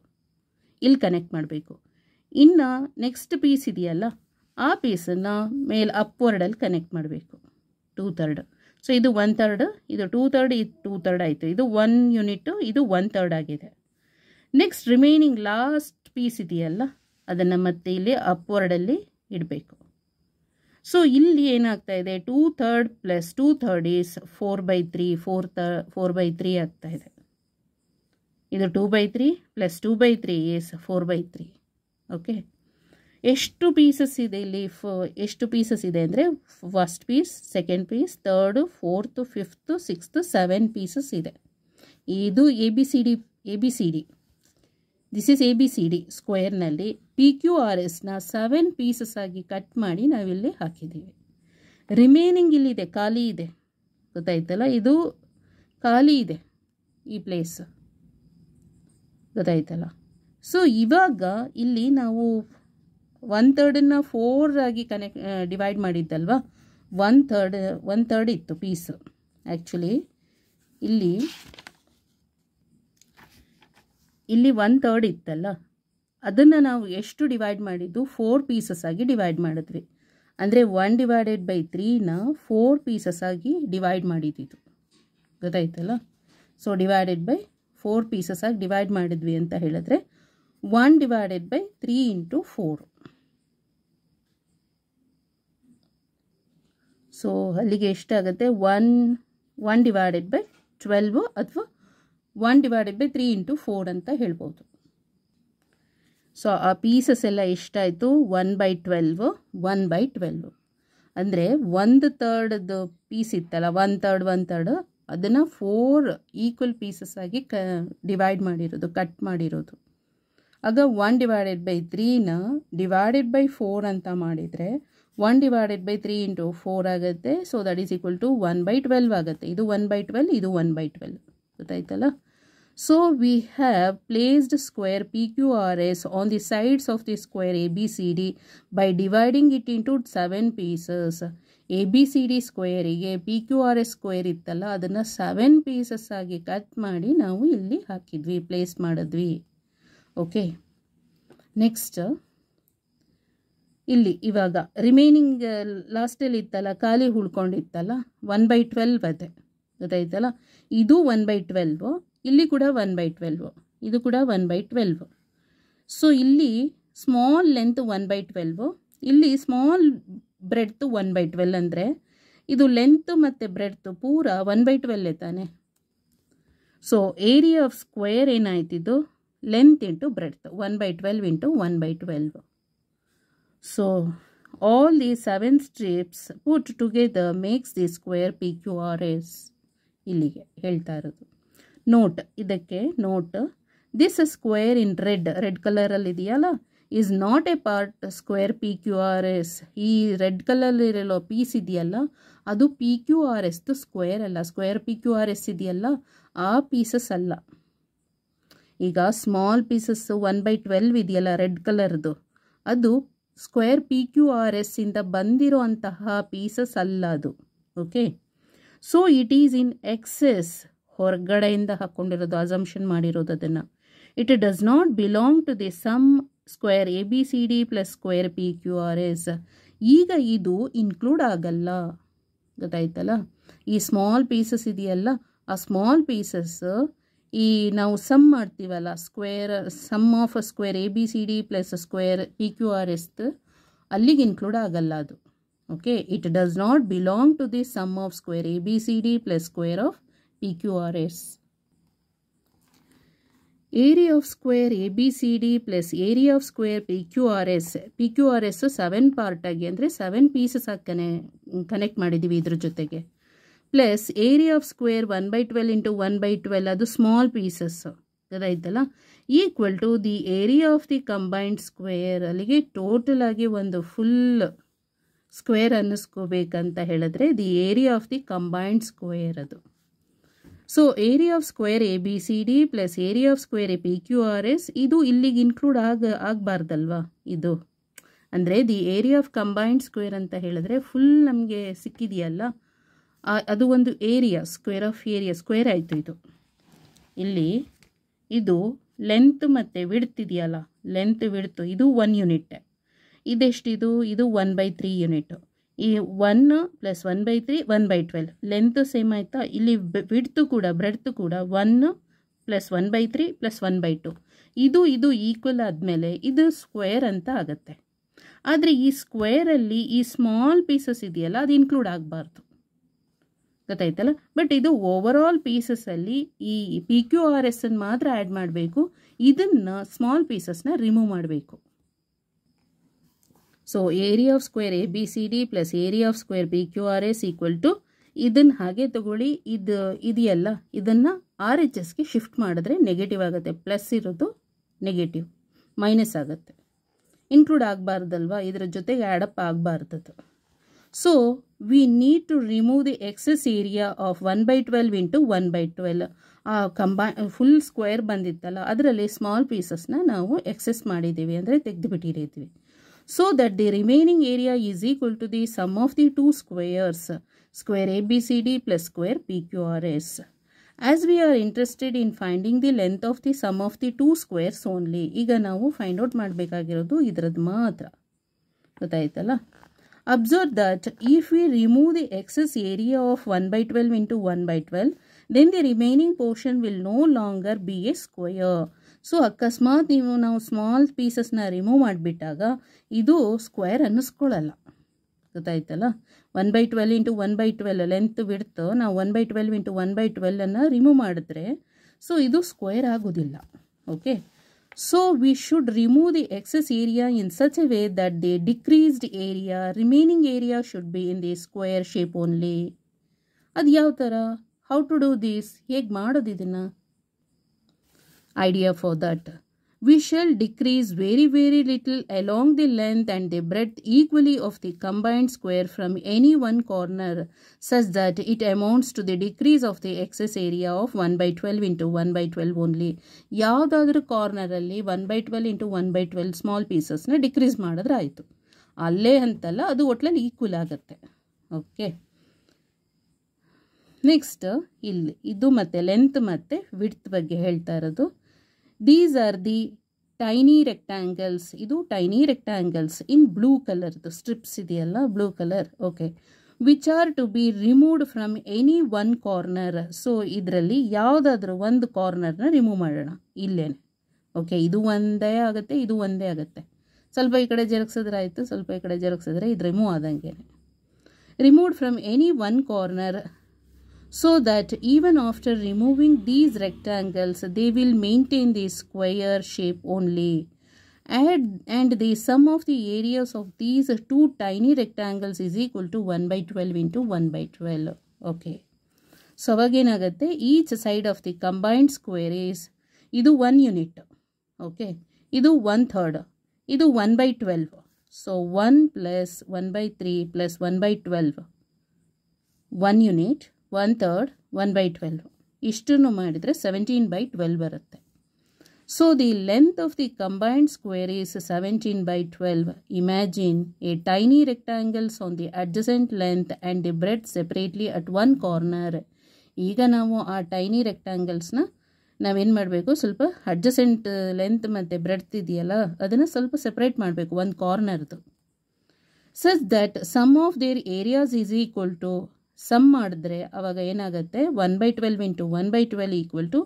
ಇಲ್ಲಿ ಕನೆಕ್ಟ್ ಮಾಡಬೇಕು ಇನ್ನು ನೆಕ್ಸ್ಟ್ ಪೀಸ್ ಇದೆಯಲ್ಲ ಆ ಪೀಸನ್ನು ಮೇಲೆ ಅಪ್ವರ್ಡಲ್ಲಿ ಕನೆಕ್ಟ್ ಮಾಡಬೇಕು ಟೂ ಥರ್ಡ್ ಸೊ ಇದು ಒನ್ ಥರ್ಡ್ ಇದು ಟೂ ಥರ್ಡ್ ಇದು ಟೂ ಥರ್ಡ್ ಆಯಿತು ಇದು ಒನ್ ಯೂನಿಟ್ ಇದು ಒನ್ ಥರ್ಡ್ ಆಗಿದೆ ನೆಕ್ಸ್ಟ್ ರಿಮೈನಿಂಗ್ ಲಾಸ್ಟ್ ಪೀಸ್ ಇದೆಯಲ್ಲ ಅದನ್ನು ಮತ್ತೆ ಇಲ್ಲಿ ಅಪ್ವರ್ಡಲ್ಲಿ ಇಡಬೇಕು ಸೊ ಇಲ್ಲಿ ಏನಾಗ್ತಾ ಇದೆ two third plus two third is four by three four ತ ಫೋರ್ ಬೈ ತ್ರೀ ಆಗ್ತಾ ಇದೆ ಇದು two by three plus two by three is four by three okay ಎಷ್ಟು ಪೀಸಸ್ ಇದೆ ಇಲ್ಲಿ ಫ ಎಷ್ಟು ಪೀಸಸ್ ಇದೆ ಅಂದರೆ first piece second piece third fourth fifth sixth seven pieces ಇದೆ ಇದು A B C D A B C D this is A B C D ಸ್ಕ್ವೇರ್ನಲ್ಲಿ ಪಿ ಕ್ಯೂ ಆರ್ ಎಸ್ನ ಸೆವೆನ್ ಪೀಸಸ್ ಆಗಿ ಕಟ್ ಮಾಡಿ ನಾವಿಲ್ಲಿ ಹಾಕಿದ್ದೀವಿ ರಿಮೈನಿಂಗ್ ಇಲ್ಲಿದೆ ಖಾಲಿ ಇದೆ ಗೊತ್ತಾಯ್ತಲ್ಲ ಇದು ಖಾಲಿ ಇದೆ ಈ ಪ್ಲೇಸ್ ಗೊತ್ತಾಯ್ತಲ್ಲ ಸೊ ಇವಾಗ ಇಲ್ಲಿ ನಾವು ಒನ್ ಥರ್ಡನ್ನ ಫೋರ್ ಆಗಿ ಕನೆಕ್ಟ್ ಡಿವೈಡ್ ಮಾಡಿದ್ದಲ್ವಾ ಒನ್ ಥರ್ಡ್ ಒನ್ ಥರ್ಡ್ ಇತ್ತು ಪೀಸ್ ಆ್ಯಕ್ಚುಲಿ ಇಲ್ಲಿ ಇಲ್ಲಿ ಒನ್ ಥರ್ಡ್ ಇತ್ತಲ್ಲ ಅದನ್ನು ನಾವು ಎಷ್ಟು ಡಿವೈಡ್ ಮಾಡಿದ್ದು ಫೋರ್ ಪೀಸಸ್ ಆಗಿ ಡಿವೈಡ್ ಮಾಡಿದ್ವಿ ಅಂದರೆ ಒನ್ ಡಿವೈಡೆಡ್ ಬೈ ತ್ರೀನ ಫೋರ್ ಪೀಸಸ್ ಆಗಿ ಡಿವೈಡ್ ಮಾಡಿದ್ದಿದ್ದು ಗೊತ್ತಾಯ್ತಲ್ಲ so divided by four pieces ಆಗಿ ಡಿವೈಡ್ ಮಾಡಿದ್ವಿ ಅಂತ ಹೇಳಿದ್ರೆ one divided by three into four so ಅಲ್ಲಿಗೆ ಎಷ್ಟಾಗುತ್ತೆ one one divided by twelve ಅಥವಾ one divided by three into four ಅಂತ ಹೇಳ್ಬೋದು ಸೊ ಆ ಪೀಸಸ್ ಎಲ್ಲ ಎಷ್ಟಾಯಿತು one by twelve one by twelve ಅಂದರೆ ಒಂದು ತರ್ಡ್ದು ಪೀಸ್ ಇತ್ತಲ್ಲ ಒನ್ ತರ್ಡ್ ಒನ್ ತರ್ಡ್ ಅದನ್ನು ಫೋರ್ ಈಕ್ವಲ್ ಪೀಸಸ್ ಆಗಿ ಕ ಡಿವೈಡ್ ಮಾಡಿರೋದು ಕಟ್ ಮಾಡಿರೋದು ಆಗ ಒನ್ ಡಿವೈಡೆಡ್ ಬೈ ತ್ರೀನ ಡಿವೈಡೆಡ್ ಬೈ ಫೋರ್ ಅಂತ ಮಾಡಿದರೆ one divided by three into four ಆಗುತ್ತೆ so that is equal to one by twelve ಆಗುತ್ತೆ ಇದು ಒನ್ ಬೈ ಟ್ವೆಲ್ ಇದು ಒನ್ ಬೈ ಟ್ವೆಲ್ ಗೊತ್ತಾಯ್ತಲ್ಲ so we have placed square P Q R S on the sides of the square A B C D by dividing it into seven pieces A B C D ಸ್ಕ್ವೇರಿಗೆ P Q R S square ಇತ್ತಲ್ಲ ಅದನ್ನು ಸೆವೆನ್ ಪೀಸಸ್ ಆಗಿ ಕಟ್ ಮಾಡಿ ನಾವು ಇಲ್ಲಿ ಹಾಕಿದ್ವಿ ಪ್ಲೇಸ್ ಮಾಡಿದ್ವಿ ಓಕೆ ನೆಕ್ಸ್ಟ್ ಇಲ್ಲಿ ಇವಾಗ ರಿಮೈನಿಂಗ್ ಲಾಸ್ಟಲ್ಲಿ ಇತ್ತಲ್ಲ ಖಾಲಿ ಉಳ್ಕೊಂಡಿತ್ತಲ್ಲ ಒನ್ ಬೈ ಟ್ವೆಲ್ವ್ ಅದೇ ಗೊತ್ತಾಯ್ತಲ್ಲ ಇದು ಒನ್ ಬೈ ಟ್ವೆಲ್ವು ಇಲ್ಲಿ ಕೂಡ ಒನ್ ಬೈ ಟ್ವೆಲ್ವು ಇದು ಕೂಡ ಒನ್ ಬೈ ಟ್ವೆಲ್ವು ಸೊ ಇಲ್ಲಿ small length one by twelve ಇಲ್ಲಿ small breadth one by twelve ಅಂದರೆ ಇದು ಲೆಂತ್ ಮತ್ತು ಬ್ರೆಡ್ತು ಪೂರ ಒನ್ ಬೈ ಟ್ವೆಲ್ ತಾನೆ ಸೊ ಏರಿಯಾ ಆಫ್ ಸ್ಕ್ವೇರ್ ಏನಾಯ್ತಿದ್ದು length into breadth one by twelve into one by twelve So all these seven strips put together makes the square P Q R S ಇಲ್ಲಿಗೆ ಹೇಳ್ತಾ ಇರೋದು ನೋಟ್ ಇದಕ್ಕೆ note this square in red red ಕಲರಲ್ಲಿ ಇದೆಯಲ್ಲ is not a part square P Q R S ಈ ರೆಡ್ ಕಲರಲ್ಲಿರೋ ಪೀಸ್ ಇದೆಯಲ್ಲ ಅದು ಪಿ ಕ್ಯೂ ಆರ್ ಎಸ್ದು ಸ್ಕ್ವೇರ್ ಅಲ್ಲ square P Q R S ಇದೆಯಲ್ಲ ಆ ಪೀಸಸ್ ಅಲ್ಲ ಈಗ small pieces one by twelve ಇದೆಯಲ್ಲ ರೆಡ್ ಕಲರ್ದು ಅದು square P Q R S ಇಂದ ಬಂದಿರುವಂತಹ ಪೀಸಸ್ ಅಲ್ಲ ಅದು okay so it is in excess ಹೊರಗಡೆಯಿಂದ ಹಾಕ್ಕೊಂಡಿರೋದು ಅಸಂಪ್ಷನ್ ಮಾಡಿರೋದು ಅದನ್ನು it does not belong to the sum square A B C D plus square P Q R S ಈಗ ಇದು ಇನ್ಕ್ಲೂಡ್ ಆಗಲ್ಲ ಗೊತ್ತಾಯ್ತಲ್ಲ ಈ ಸ್ಮಾಲ್ ಪೀಸಸ್ ಇದೆಯಲ್ಲ ಆ ಸ್ಮಾಲ್ ಪೀಸಸ್ ಈ ನಾವು ಸಮ್ ಮಾಡ್ತೀವಲ್ಲ square sum of a square A B C D plus square P Q R S ಅಲ್ಲಿಗೆ ಇನ್ಕ್ಲೂಡ್ ಆಗಲ್ಲ ಅದು okay it does not belong to the sum of square A B C D plus square of P Q R S area of square A B C D plus area of square P Q R S P Q R S seven ಪಾರ್ಟಾಗಿ ಅಂದರೆ ಸೆವೆನ್ ಪೀಸಸ್ ಆಗಿ ಕನೆ ಕನೆಕ್ಟ್ ಮಾಡಿದ್ದೀವಿ ಇದ್ರ ಜೊತೆಗೆ plus area of square one by twelve into one by twelve ಅದು ಸ್ಮಾಲ್ ಪೀಸಸ್ಸು ಅದಾಯ್ತಲ್ಲ equal to the area of the combined square ಅಲ್ಲಿಗೆ ಟೋಟಲ್ ಆಗಿ ಒಂದು ಫುಲ್ ಸ್ಕ್ವೇರ್ ಅನ್ನಿಸ್ಕೋಬೇಕಂತ ಹೇಳಿದ್ರೆ the area of the combined square ಅದು so area of square A B C D plus area of square a P Q R S ಇದು ಇಲ್ಲಿಗೆ ಇನ್ಕ್ಲೂಡ್ ಆಗ ಆಗಬಾರ್ದಲ್ವಾ ಇದು ಅಂದರೆ the area of combined square ಅಂತ ಹೇಳಿದ್ರೆ ಫುಲ್ ನಮಗೆ ಸಿಕ್ಕಿದೆಯಲ್ಲ ಅದು ಒಂದು area square of area square ಆಯಿತು ಇದು ಇಲ್ಲಿ ಇದು ಲೆಂತ್ ಮತ್ತು ವಿಡ್ತ್ ಇದೆಯಲ್ಲ ಲೆಂತ್ ವಿಡ್ತು ಇದು ಒನ್ ಯೂನಿಟ್ ಇದೆಷ್ಟಿದು ಇದು ಒನ್ ಬೈ ತ್ರೀ ಯೂನಿಟ್ ಈ one plus one by three one by twelve length same ಆಯಿತಾ ಇಲ್ಲಿ ವಿಡ್ತು ಕೂಡ ಬ್ರೆಡ್ತು ಕೂಡ one plus one by three plus one by two ಇದು ಇದು ಈಕ್ವಲ್ ಆದಮೇಲೆ ಇದು ಸ್ಕ್ವೇರ್ ಅಂತ ಆಗುತ್ತೆ ಆದರೆ ಈ ಸ್ಕ್ವೇರಲ್ಲಿ ಈ ಸ್ಮಾಲ್ ಪೀಸಸ್ ಇದೆಯಲ್ಲ ಅದು ಇನ್ಕ್ಲೂಡ್ ಆಗಬಾರ್ದು ಗೊತ್ತಾಯ್ತಲ್ಲ ಬಟ್ ಇದು ಓವರ್ ಆಲ್ ಪೀಸಸಲ್ಲಿ ಈ ಪಿ ಕ್ಯೂ ಆರ್ ಎಸ್ ಅನ್ನು ಮಾತ್ರ ಆ್ಯಡ್ ಮಾಡಬೇಕು ಇದನ್ನು ಸ್ಮಾಲ್ ಪೀಸಸ್ನ ರಿಮೂವ್ ಮಾಡಬೇಕು so area of square A B C D plus area of square P Q R S equal to ಇದನ್ನು ಹಾಗೆ ತಗೊಳ್ಳಿ ಇದು ಇದೆಯಲ್ಲ ಇದನ್ನು ಆರ್ ಎಚ್ ಎಸ್ಗೆ ಶಿಫ್ಟ್ ಮಾಡಿದ್ರೆ ನೆಗೆಟಿವ್ ಆಗುತ್ತೆ ಪ್ಲಸ್ ಇರೋದು ನೆಗೆಟಿವ್ ಮೈನಸ್ ಆಗುತ್ತೆ ಇನ್ಕ್ಲೂಡ್ ಆಗಬಾರ್ದಲ್ವಾ ಇದರ ಜೊತೆಗೆ ಆ್ಯಡಪ್ ಆಗಬಾರ್ದದು so we need to remove the excess area of 1 by 12 into 1 by 12 ಆ ಕಂಬೈ ಫುಲ್ ಸ್ಕ್ವೇರ್ ಬಂದಿತ್ತಲ್ಲ ಅದರಲ್ಲಿ ಸ್ಮಾಲ್ ಪೀಸಸ್ನ ನಾವು ಎಕ್ಸೆಸ್ ಮಾಡಿದ್ದೀವಿ ಅಂದರೆ ತೆಗೆದು ತೆಗೆದುಬಿಟ್ಟಿರಿದ್ವಿ so that the remaining area is equal to the sum of the two squares square A B C D plus square P Q R S as we are interested in finding the length of the sum of the two squares only ಈಗ ನಾವು ಫೈಂಡ್ ಔಟ್ ಮಾಡಬೇಕಾಗಿರೋದು ಇದ್ರದ್ದು ಮಾತ್ರ ಗೊತ್ತಾಯ್ತಲ್ಲ Observe that if we remove the excess area of 1 by 12 into 1 by 12, then the remaining portion will no longer be a square. So ಅಕಸ್ಮಾತ್ ನೀವು ನಾವು ಸ್ಮಾಲ್ ಪೀಸಸ್ನ ರಿಮೂವ್ ಮಾಡಿಬಿಟ್ಟಾಗ ಇದು ಸ್ಕ್ವೇರ್ ಅನ್ನಿಸ್ಕೊಳ್ಳಲ್ಲ ಗೊತ್ತಾಯ್ತಲ್ಲ one by twelve into one by twelve length ಬಿಡ್ತು ನಾವು one by twelve into one by ಟ್ವೆಲ್ಲನ್ನು ರಿಮೂವ್ ಮಾಡಿದ್ರೆ ಸೊ ಇದು ಸ್ಕ್ವೇರ್ ಆಗೋದಿಲ್ಲ okay So we should remove the excess area in such a way that the decreased area, remaining area should be in the square shape only. ಅದು ಯಾವ ಥರ ಹೌ ಟು ಡೂ ದಿಸ್ ಹೇಗೆ ಮಾಡೋದು ಇದನ್ನು idea for that we shall decrease very very little along the length and the breadth equally of the combined square from any one corner such that it amounts to the decrease of the excess area of 1 by 12 into 1 by 12 only alli 1 by 12 into 1 by 12 small pieces na decrease ಮಾಡಿದ್ರೆ ಆಯಿತು alle ಅಂತಲ್ಲ ಅದು ಒಟ್ಲಲ್ಲಿ equal ಆಗುತ್ತೆ okay ನೆಕ್ಸ್ಟ್ ಇಲ್ಲಿ ಇದು ಮತ್ತು ಲೆಂತ್ ಮತ್ತು ವಿಡ್ತ್ ಬಗ್ಗೆ ಹೇಳ್ತಾ ಇರೋದು these are the tiny rectangles ಇದು ಟೈನಿ ರೆಕ್ಟ್ಯಾಂಗಲ್ಸ್ ಇನ್ ಬ್ಲೂ ಕಲರ್ದು ಸ್ಟ್ರಿಪ್ಸ್ ಇದೆಯಲ್ಲ blue colour okay which are to be removed from any one corner so ಇದರಲ್ಲಿ ಯಾವುದಾದ್ರೂ ಒಂದು ಕಾರ್ನರ್ನ ರಿಮೂವ್ ಮಾಡೋಣ ಇಲ್ಲೇನೆ ಓಕೆ ಇದು ಒಂದೇ ಆಗುತ್ತೆ ಇದು ಒಂದೇ ಆಗುತ್ತೆ ಸ್ವಲ್ಪ ಈ ಕಡೆ ಜರುಗಿಸಿದ್ರೆ ಆಯಿತು ಸ್ವಲ್ಪ ಈ ಕಡೆ ಜರುಗಿಸಿದ್ರೆ ಇದು ರಿಮೂವ್ ಆದಂಗೆ removed from any one corner so that even after removing these rectangles they will maintain the square shape only Add, and the sum of the areas of these two tiny rectangles is equal to 1 by 12 into 1 by 12 okay So again, each each side of the combined square is, idu one unit. Okay. Idu one third. Idu one by twelve. So one plus one by three plus one by twelve. One unit. One third one by twelve ಇಷ್ಟನ್ನು ಮಾಡಿದರೆ ಸೆವೆಂಟೀನ್ ಬೈ ಟ್ವೆಲ್ವ್ ಬರುತ್ತೆ so the length of the combined square is seventeen by twelve imagine a tiny rectangles on the adjacent length and the breadth separately at one corner ಈಗ ನಾವು ಆ ಟೈನಿ ರೆಕ್ಟಾಂಗಲ್ಸ್ನ ನಾವೇನು ಮಾಡಬೇಕು ಸ್ವಲ್ಪ ಅಡ್ಜಸೆಂಟ್ ಲೆಂತ್ ಮತ್ತು ಬ್ರೆಡ್ತ್ ಇದೆಯಲ್ಲ ಅದನ್ನು ಸ್ವಲ್ಪ ಸೆಪ್ರೇಟ್ ಮಾಡಬೇಕು ಒಂದು ಕಾರ್ನರ್ದು such that sum of their areas is equal to sum ಮಾಡಿದ್ರೆ ಆವಾಗ ಏನಾಗುತ್ತೆ one by twelve into one by twelve equal to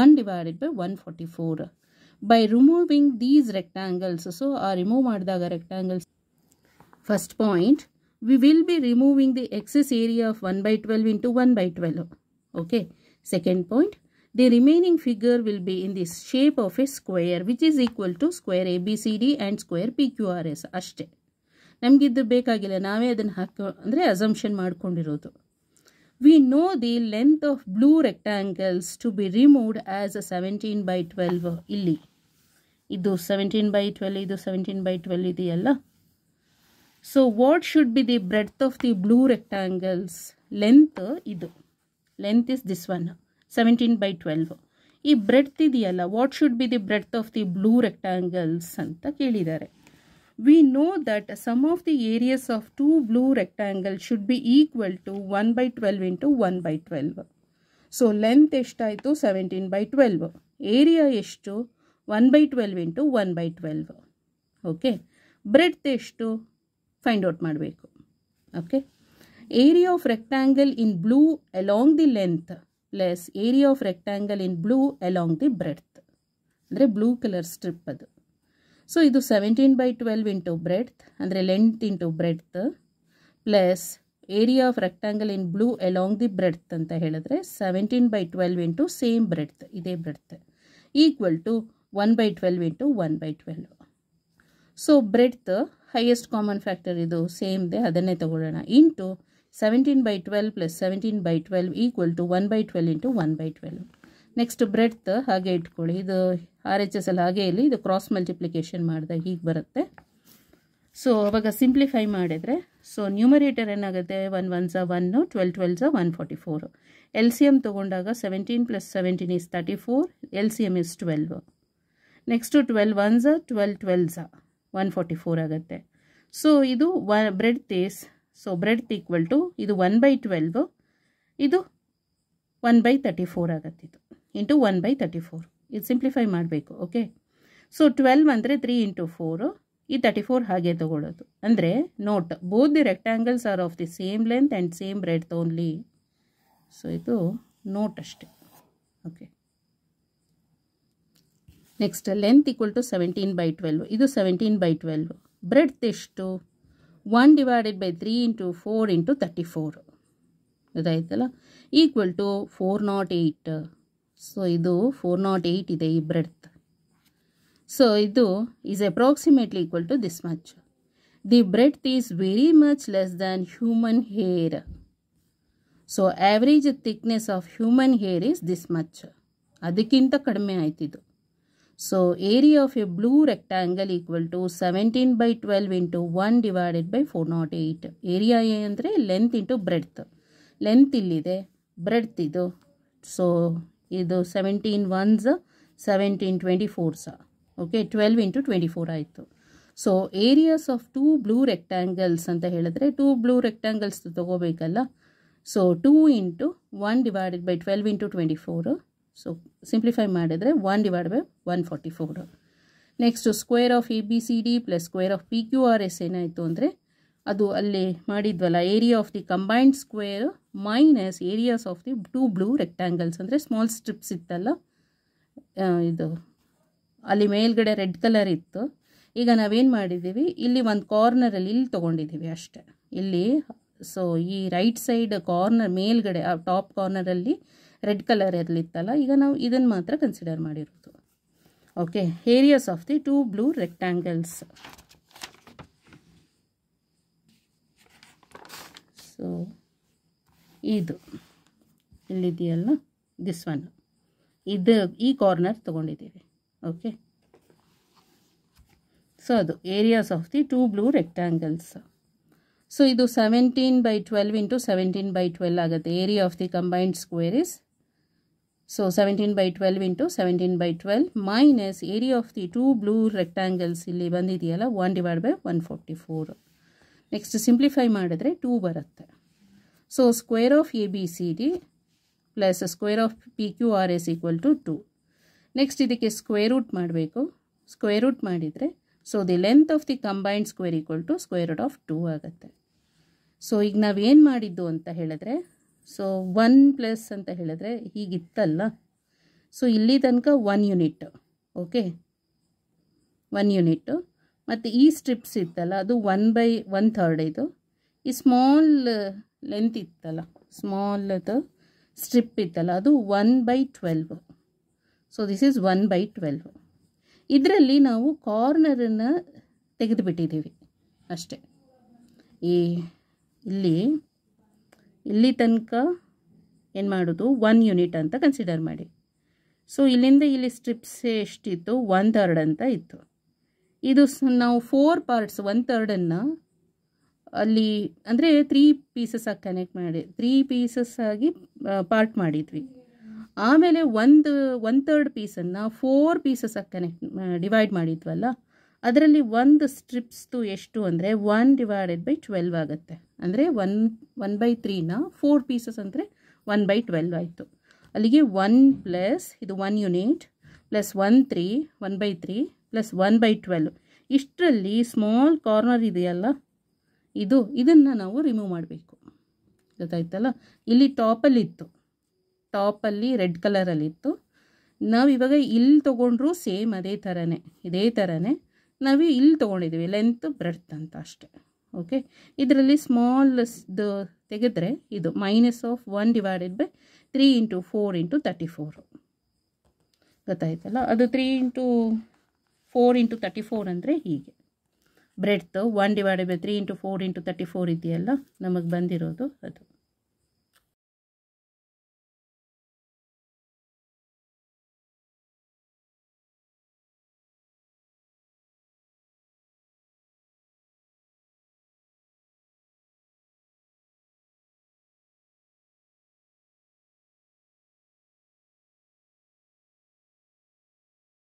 one divided by one forty four by removing these rectangles so ಆ ರಿಮೂವ್ ಮಾಡಿದಾಗ rectangles first point we will be removing the excess area of one by twelve into one by twelve okay second point the remaining figure will be in the shape of a square which is equal to square A B C D and square P Q R S ಅಷ್ಟೇ ನಮಗಿದ್ದು ಬೇಕಾಗಿಲ್ಲ ನಾವೇ ಅದನ್ನು ಹಾಕೋ ಅಂದರೆ ಅಸಂಪ್ಷನ್ ಮಾಡ್ಕೊಂಡಿರೋದು we know the length of blue rectangles to be removed as a seventeen by twelve ಇಲ್ಲಿ ಇದು ಸೆವೆಂಟೀನ್ ಬೈ ಟ್ವೆಲ್ ಇದು ಸೆವೆಂಟೀನ್ ಬೈ ಟ್ವೆಲ್ ಇದೆಯಲ್ಲ so what should be the breadth of the blue rectangles length ಇದು length is this one seventeen by twelve ಈ ಬ್ರೆಡ್ತ್ ಇದೆಯಲ್ಲ what should be the breadth of the blue rectangles ಅಂತ ಕೇಳಿದ್ದಾರೆ we know that some of the areas of two blue rectangles should be equal to 1 by 12 into 1 by 12. So, length is 17 by 12. Area is 1 by 12 into 1 by 12. Okay. Breadth is to find out. Okay. Area of rectangle in blue along the length plus area of rectangle in blue along the breadth. Blue color strip. Padu. So ಇದು seventeen by twelve into breadth ಅಂದರೆ length into breadth plus area of rectangle in blue along the breadth ಅಂತ ಹೇಳಿದ್ರೆ seventeen by twelve into same breadth ಇದೇ breadth equal to one by twelve into one by twelve so breadth highest common factor ಇದು ಸೇಮ್ದೆ ಅದನ್ನೇ ತಗೊಳ್ಳೋಣ into seventeen by twelve plus seventeen by twelve equal to one by twelve into one by twelve next breadth ಹಾಗೆ ಇಟ್ಕೊಳ್ಳಿ ಇದು ಆರ್ ಎಚ್ ಎಸ್ ಎಲ್ ಹಾಗೆ ಇಲ್ಲಿ ಇದು ಕ್ರಾಸ್ ಮಲ್ಟಿಪ್ಲಿಕೇಶನ್ ಮಾಡಿದೆ ಹೀಗೆ ಬರುತ್ತೆ ಸೊ ಅವಾಗ ಸಿಂಪ್ಲಿಫೈ ಮಾಡಿದರೆ ಸೊ ನ್ಯೂಮರೇಟರ್ ಏನಾಗುತ್ತೆ one one one twelve twelve one forty four L C M ತೊಗೊಂಡಾಗ seventeen plus seventeen is thirty four L C M is twelve next twelve one twelve twelve one forty four ಆಗುತ್ತೆ ಸೊ ಇದು ವ breadths so breadth equal to ಇದು ಒನ್ ಬೈ ಟ್ವೆಲ್ವ್ ಇದು ಒನ್ ಬೈ ತರ್ಟಿ ಫೋರ್ ಆಗುತ್ತೆ ಇದು into one by thirty four ಇದು ಸಿಂಪ್ಲಿಫೈ ಮಾಡಬೇಕು ಓಕೆ ಸೊ ಟ್ವೆಲ್ವ್ ಅಂದರೆ ತ್ರೀ ಇಂಟು ಫೋರು ಈ ತರ್ಟಿ ಫೋರ್ ಹಾಗೆ ತಗೊಳ್ಳೋದು ಅಂದರೆ note both the rectangles are of the same length and same breadth only so ಇದು ನೋಟ್ ಅಷ್ಟೆ okay next length equal to seventeen by twelve ಇದು ಸೆವೆಂಟೀನ್ ಬೈ ಟ್ವೆಲ್ವ್ ಬ್ರೆಡ್ತ್ ಎಷ್ಟು one divided by three into four into thirty four ಇದಾಯ್ತಲ್ಲ equal to four not eight so ಇದು ಫೋರ್ ನಾಟ್ ಏಯ್ಟ್ ಇದೆ ಈ ಬ್ರೆಡ್ತ್ ಸೊ ಇದು is approximately equal to this much the breadth is very much less than human hair so average thickness of human hair is this much ಅದಕ್ಕಿಂತ ಕಡಿಮೆ ಆಯ್ತಿದು so area of a blue rectangle equal to seventeen by twelve into one divided by four not eight area ಅಂದರೆ ಲೆಂತ್ ಇಂಟು ಬ್ರೆಡ್ತ್ ಲೆಂತ್ ಇಲ್ಲಿದೆ ಬ್ರೆಡ್ತ್ ಇದು ಸೊ ಇದು seventeen ones seventeen twenty fours okay twelve into twenty four ಆಯಿತು so areas of two blue rectangles ಅಂತ ಹೇಳಿದ್ರೆ ಟೂ ಬ್ಲೂ ರೆಕ್ಟ್ಯಾಂಗಲ್ಸ್ ತೊಗೋಬೇಕಲ್ಲ so two into one divided by twelve into twenty four so simplify ಮಾಡಿದರೆ one divide by one forty four next square of A B C D plus square of P Q R S ಏನಾಯಿತು ಅಂದರೆ ಅದು ಅಲ್ಲಿ ಮಾಡಿದ್ವಲ್ಲ area of the combined square minus areas of the two blue rectangles ಅಂದರೆ ಸ್ಮಾಲ್ ಸ್ಟ್ರಿಪ್ಸ್ ಇತ್ತಲ್ಲ ಇದು ಅಲ್ಲಿ ಮೇಲ್ಗಡೆ ರೆಡ್ ಕಲರ್ ಇತ್ತು ಈಗ ನಾವೇನು ಮಾಡಿದ್ದೀವಿ ಇಲ್ಲಿ ಒಂದು ಕಾರ್ನರಲ್ಲಿ ಇಲ್ಲಿ ತೊಗೊಂಡಿದ್ದೀವಿ ಅಷ್ಟೆ ಇಲ್ಲಿ ಸೊ ಈ ರೈಟ್ ಸೈಡ್ ಕಾರ್ನರ್ ಮೇಲ್ಗಡೆ ಆ ಟಾಪ್ ಕಾರ್ನರಲ್ಲಿ ರೆಡ್ ಕಲರ್ ಇರಲಿತ್ತಲ್ಲ ಈಗ ನಾವು ಇದನ್ನು ಮಾತ್ರ ಕನ್ಸಿಡರ್ ಮಾಡಿರೋದು okay areas of the two blue rectangles so ಇದು ಇಲ್ಲಿದೆಯಲ್ಲ ದಿಸ್ ಒನ್ ಇದು ಈ ಕಾರ್ನರ್ ತೊಗೊಂಡಿದ್ದೀವಿ ಓಕೆ ಸೊ ಅದು areas of the two blue rectangles so ಇದು seventeen by twelve into seventeen by twelve ಆಗುತ್ತೆ area of the combined square is so seventeen by twelve into seventeen by twelve minus area of the two blue rectangles ಇಲ್ಲಿ ಬಂದಿದೆಯಲ್ಲ one divide by one forty four next simplify ಮಾಡಿದ್ರೆ ಟೂ ಬರುತ್ತೆ so square of A B C D plus square of P Q R S equal to two next ಇದಕ್ಕೆ ಸ್ಕ್ವೇರ್ ರೂಟ್ ಮಾಡಬೇಕು ಸ್ಕ್ವೇರ್ ರೂಟ್ ಮಾಡಿದರೆ so the length of the combined square equal to square root of two ಆಗುತ್ತೆ ಸೊ ಈಗ ನಾವೇನು ಮಾಡಿದ್ದು ಅಂತ ಹೇಳಿದ್ರೆ ಸೊ ಒನ್ ಪ್ಲಸ್ ಅಂತ ಹೇಳಿದ್ರೆ ಹೀಗಿತ್ತಲ್ಲ ಸೊ ಇಲ್ಲಿ ತನಕ one unit okay one unit ಮತ್ತು ಈ ಸ್ಟ್ರಿಪ್ಸ್ ಇತ್ತಲ್ಲ ಅದು ಒನ್ ಬೈ ಒನ್ ಥರ್ಡ್ ಇದು ಈ ಸ್ಮಾಲ್ ಲೆಂತ್ ಇತ್ತಲ್ಲ ಸ್ಮಾಲ್ ಅದು ಸ್ಟ್ರಿಪ್ ಇತ್ತಲ್ಲ ಅದು one by twelve so this is one by twelve ಇದರಲ್ಲಿ ನಾವು ಕಾರ್ನರನ್ನು ತೆಗೆದುಬಿಟ್ಟಿದ್ದೀವಿ ಅಷ್ಟೇ ಈ ಇಲ್ಲಿ ಇಲ್ಲಿ ತನಕ ಏನು ಮಾಡೋದು ಒನ್ ಯೂನಿಟ್ ಅಂತ ಕನ್ಸಿಡರ್ ಮಾಡಿ ಸೊ ಇಲ್ಲಿಂದ ಇಲ್ಲಿ ಸ್ಟ್ರಿಪ್ಸ್ ಎಷ್ಟಿತ್ತು ಒನ್ ಥರ್ಡ್ ಅಂತ ಇತ್ತು ಇದು ನಾವು ಫೋರ್ ಪಾರ್ಟ್ಸ್ ಒನ್ ತರ್ಡನ್ನು ಅಲ್ಲಿ ಅಂದರೆ ತ್ರೀ ಪೀಸಸ್ಸಾಗಿ ಕನೆಕ್ಟ್ ಮಾಡಿ ತ್ರೀ ಪೀಸಸ್ ಆಗಿ ಪಾರ್ಟ್ ಮಾಡಿದ್ವಿ ಆಮೇಲೆ ಒಂದು ಒನ್ ತರ್ಡ್ ಪೀಸನ್ನು ಫೋರ್ ಪೀಸಸ್ಸಾಗಿ ಕನೆಕ್ಟ್ ಡಿವೈಡ್ ಮಾಡಿದ್ವಲ್ಲ ಅದರಲ್ಲಿ ಒಂದು ಸ್ಟ್ರಿಪ್ಸ್ದು ಎಷ್ಟು ಅಂದರೆ ಒನ್ ಡಿವೈಡೆಡ್ ಬೈ ಟ್ವೆಲ್ವ್ ಆಗುತ್ತೆ ಅಂದರೆ ಒನ್ ಒನ್ ಬೈ ತ್ರೀನ ಫೋರ್ ಪೀಸಸ್ ಅಂದರೆ ಒನ್ ಬೈ ಟ್ವೆಲ್ವ್ ಆಯಿತು ಅಲ್ಲಿಗೆ ಒನ್ ಪ್ಲಸ್ ಇದು one unit plus one three one by three plus one by twelve ಇಷ್ಟರಲ್ಲಿ ಸ್ಮಾಲ್ ಕಾರ್ನರ್ ಇದೆಯಲ್ಲ ಇದು ಇದನ್ನು ನಾವು ರಿಮೂವ್ ಮಾಡಬೇಕು ಗೊತ್ತಾಯ್ತಲ್ಲ ಇಲ್ಲಿ ಟಾಪಲ್ಲಿತ್ತು ಟಾಪಲ್ಲಿ ರೆಡ್ ಕಲರಲ್ಲಿತ್ತು ನಾವು ಇವಾಗ ಇಲ್ಲಿ ತೊಗೊಂಡ್ರೂ ಸೇಮ್ ಅದೇ ಥರನೇ ಇದೇ ಥರನೇ ನಾವು ಇಲ್ಲಿ ತೊಗೊಂಡಿದ್ದೀವಿ ಲೆಂತ್ ಬ್ರೆಡ್ತ್ ಅಂತ ಅಷ್ಟೆ ಓಕೆ ಇದರಲ್ಲಿ ಸ್ಮಾಲ್ದು ತೆಗೆದ್ರೆ ಇದು minus of one divided by three into four into thirty four ಗೊತ್ತಾಯ್ತಲ್ಲ ಅದು three into four into thirty four ಅಂದರೆ ಹೀಗೆ breadth one divided by three into four into thirty four ಇದೆಯಲ್ಲ ನಮಗೆ ಬಂದಿರೋದು ಅದು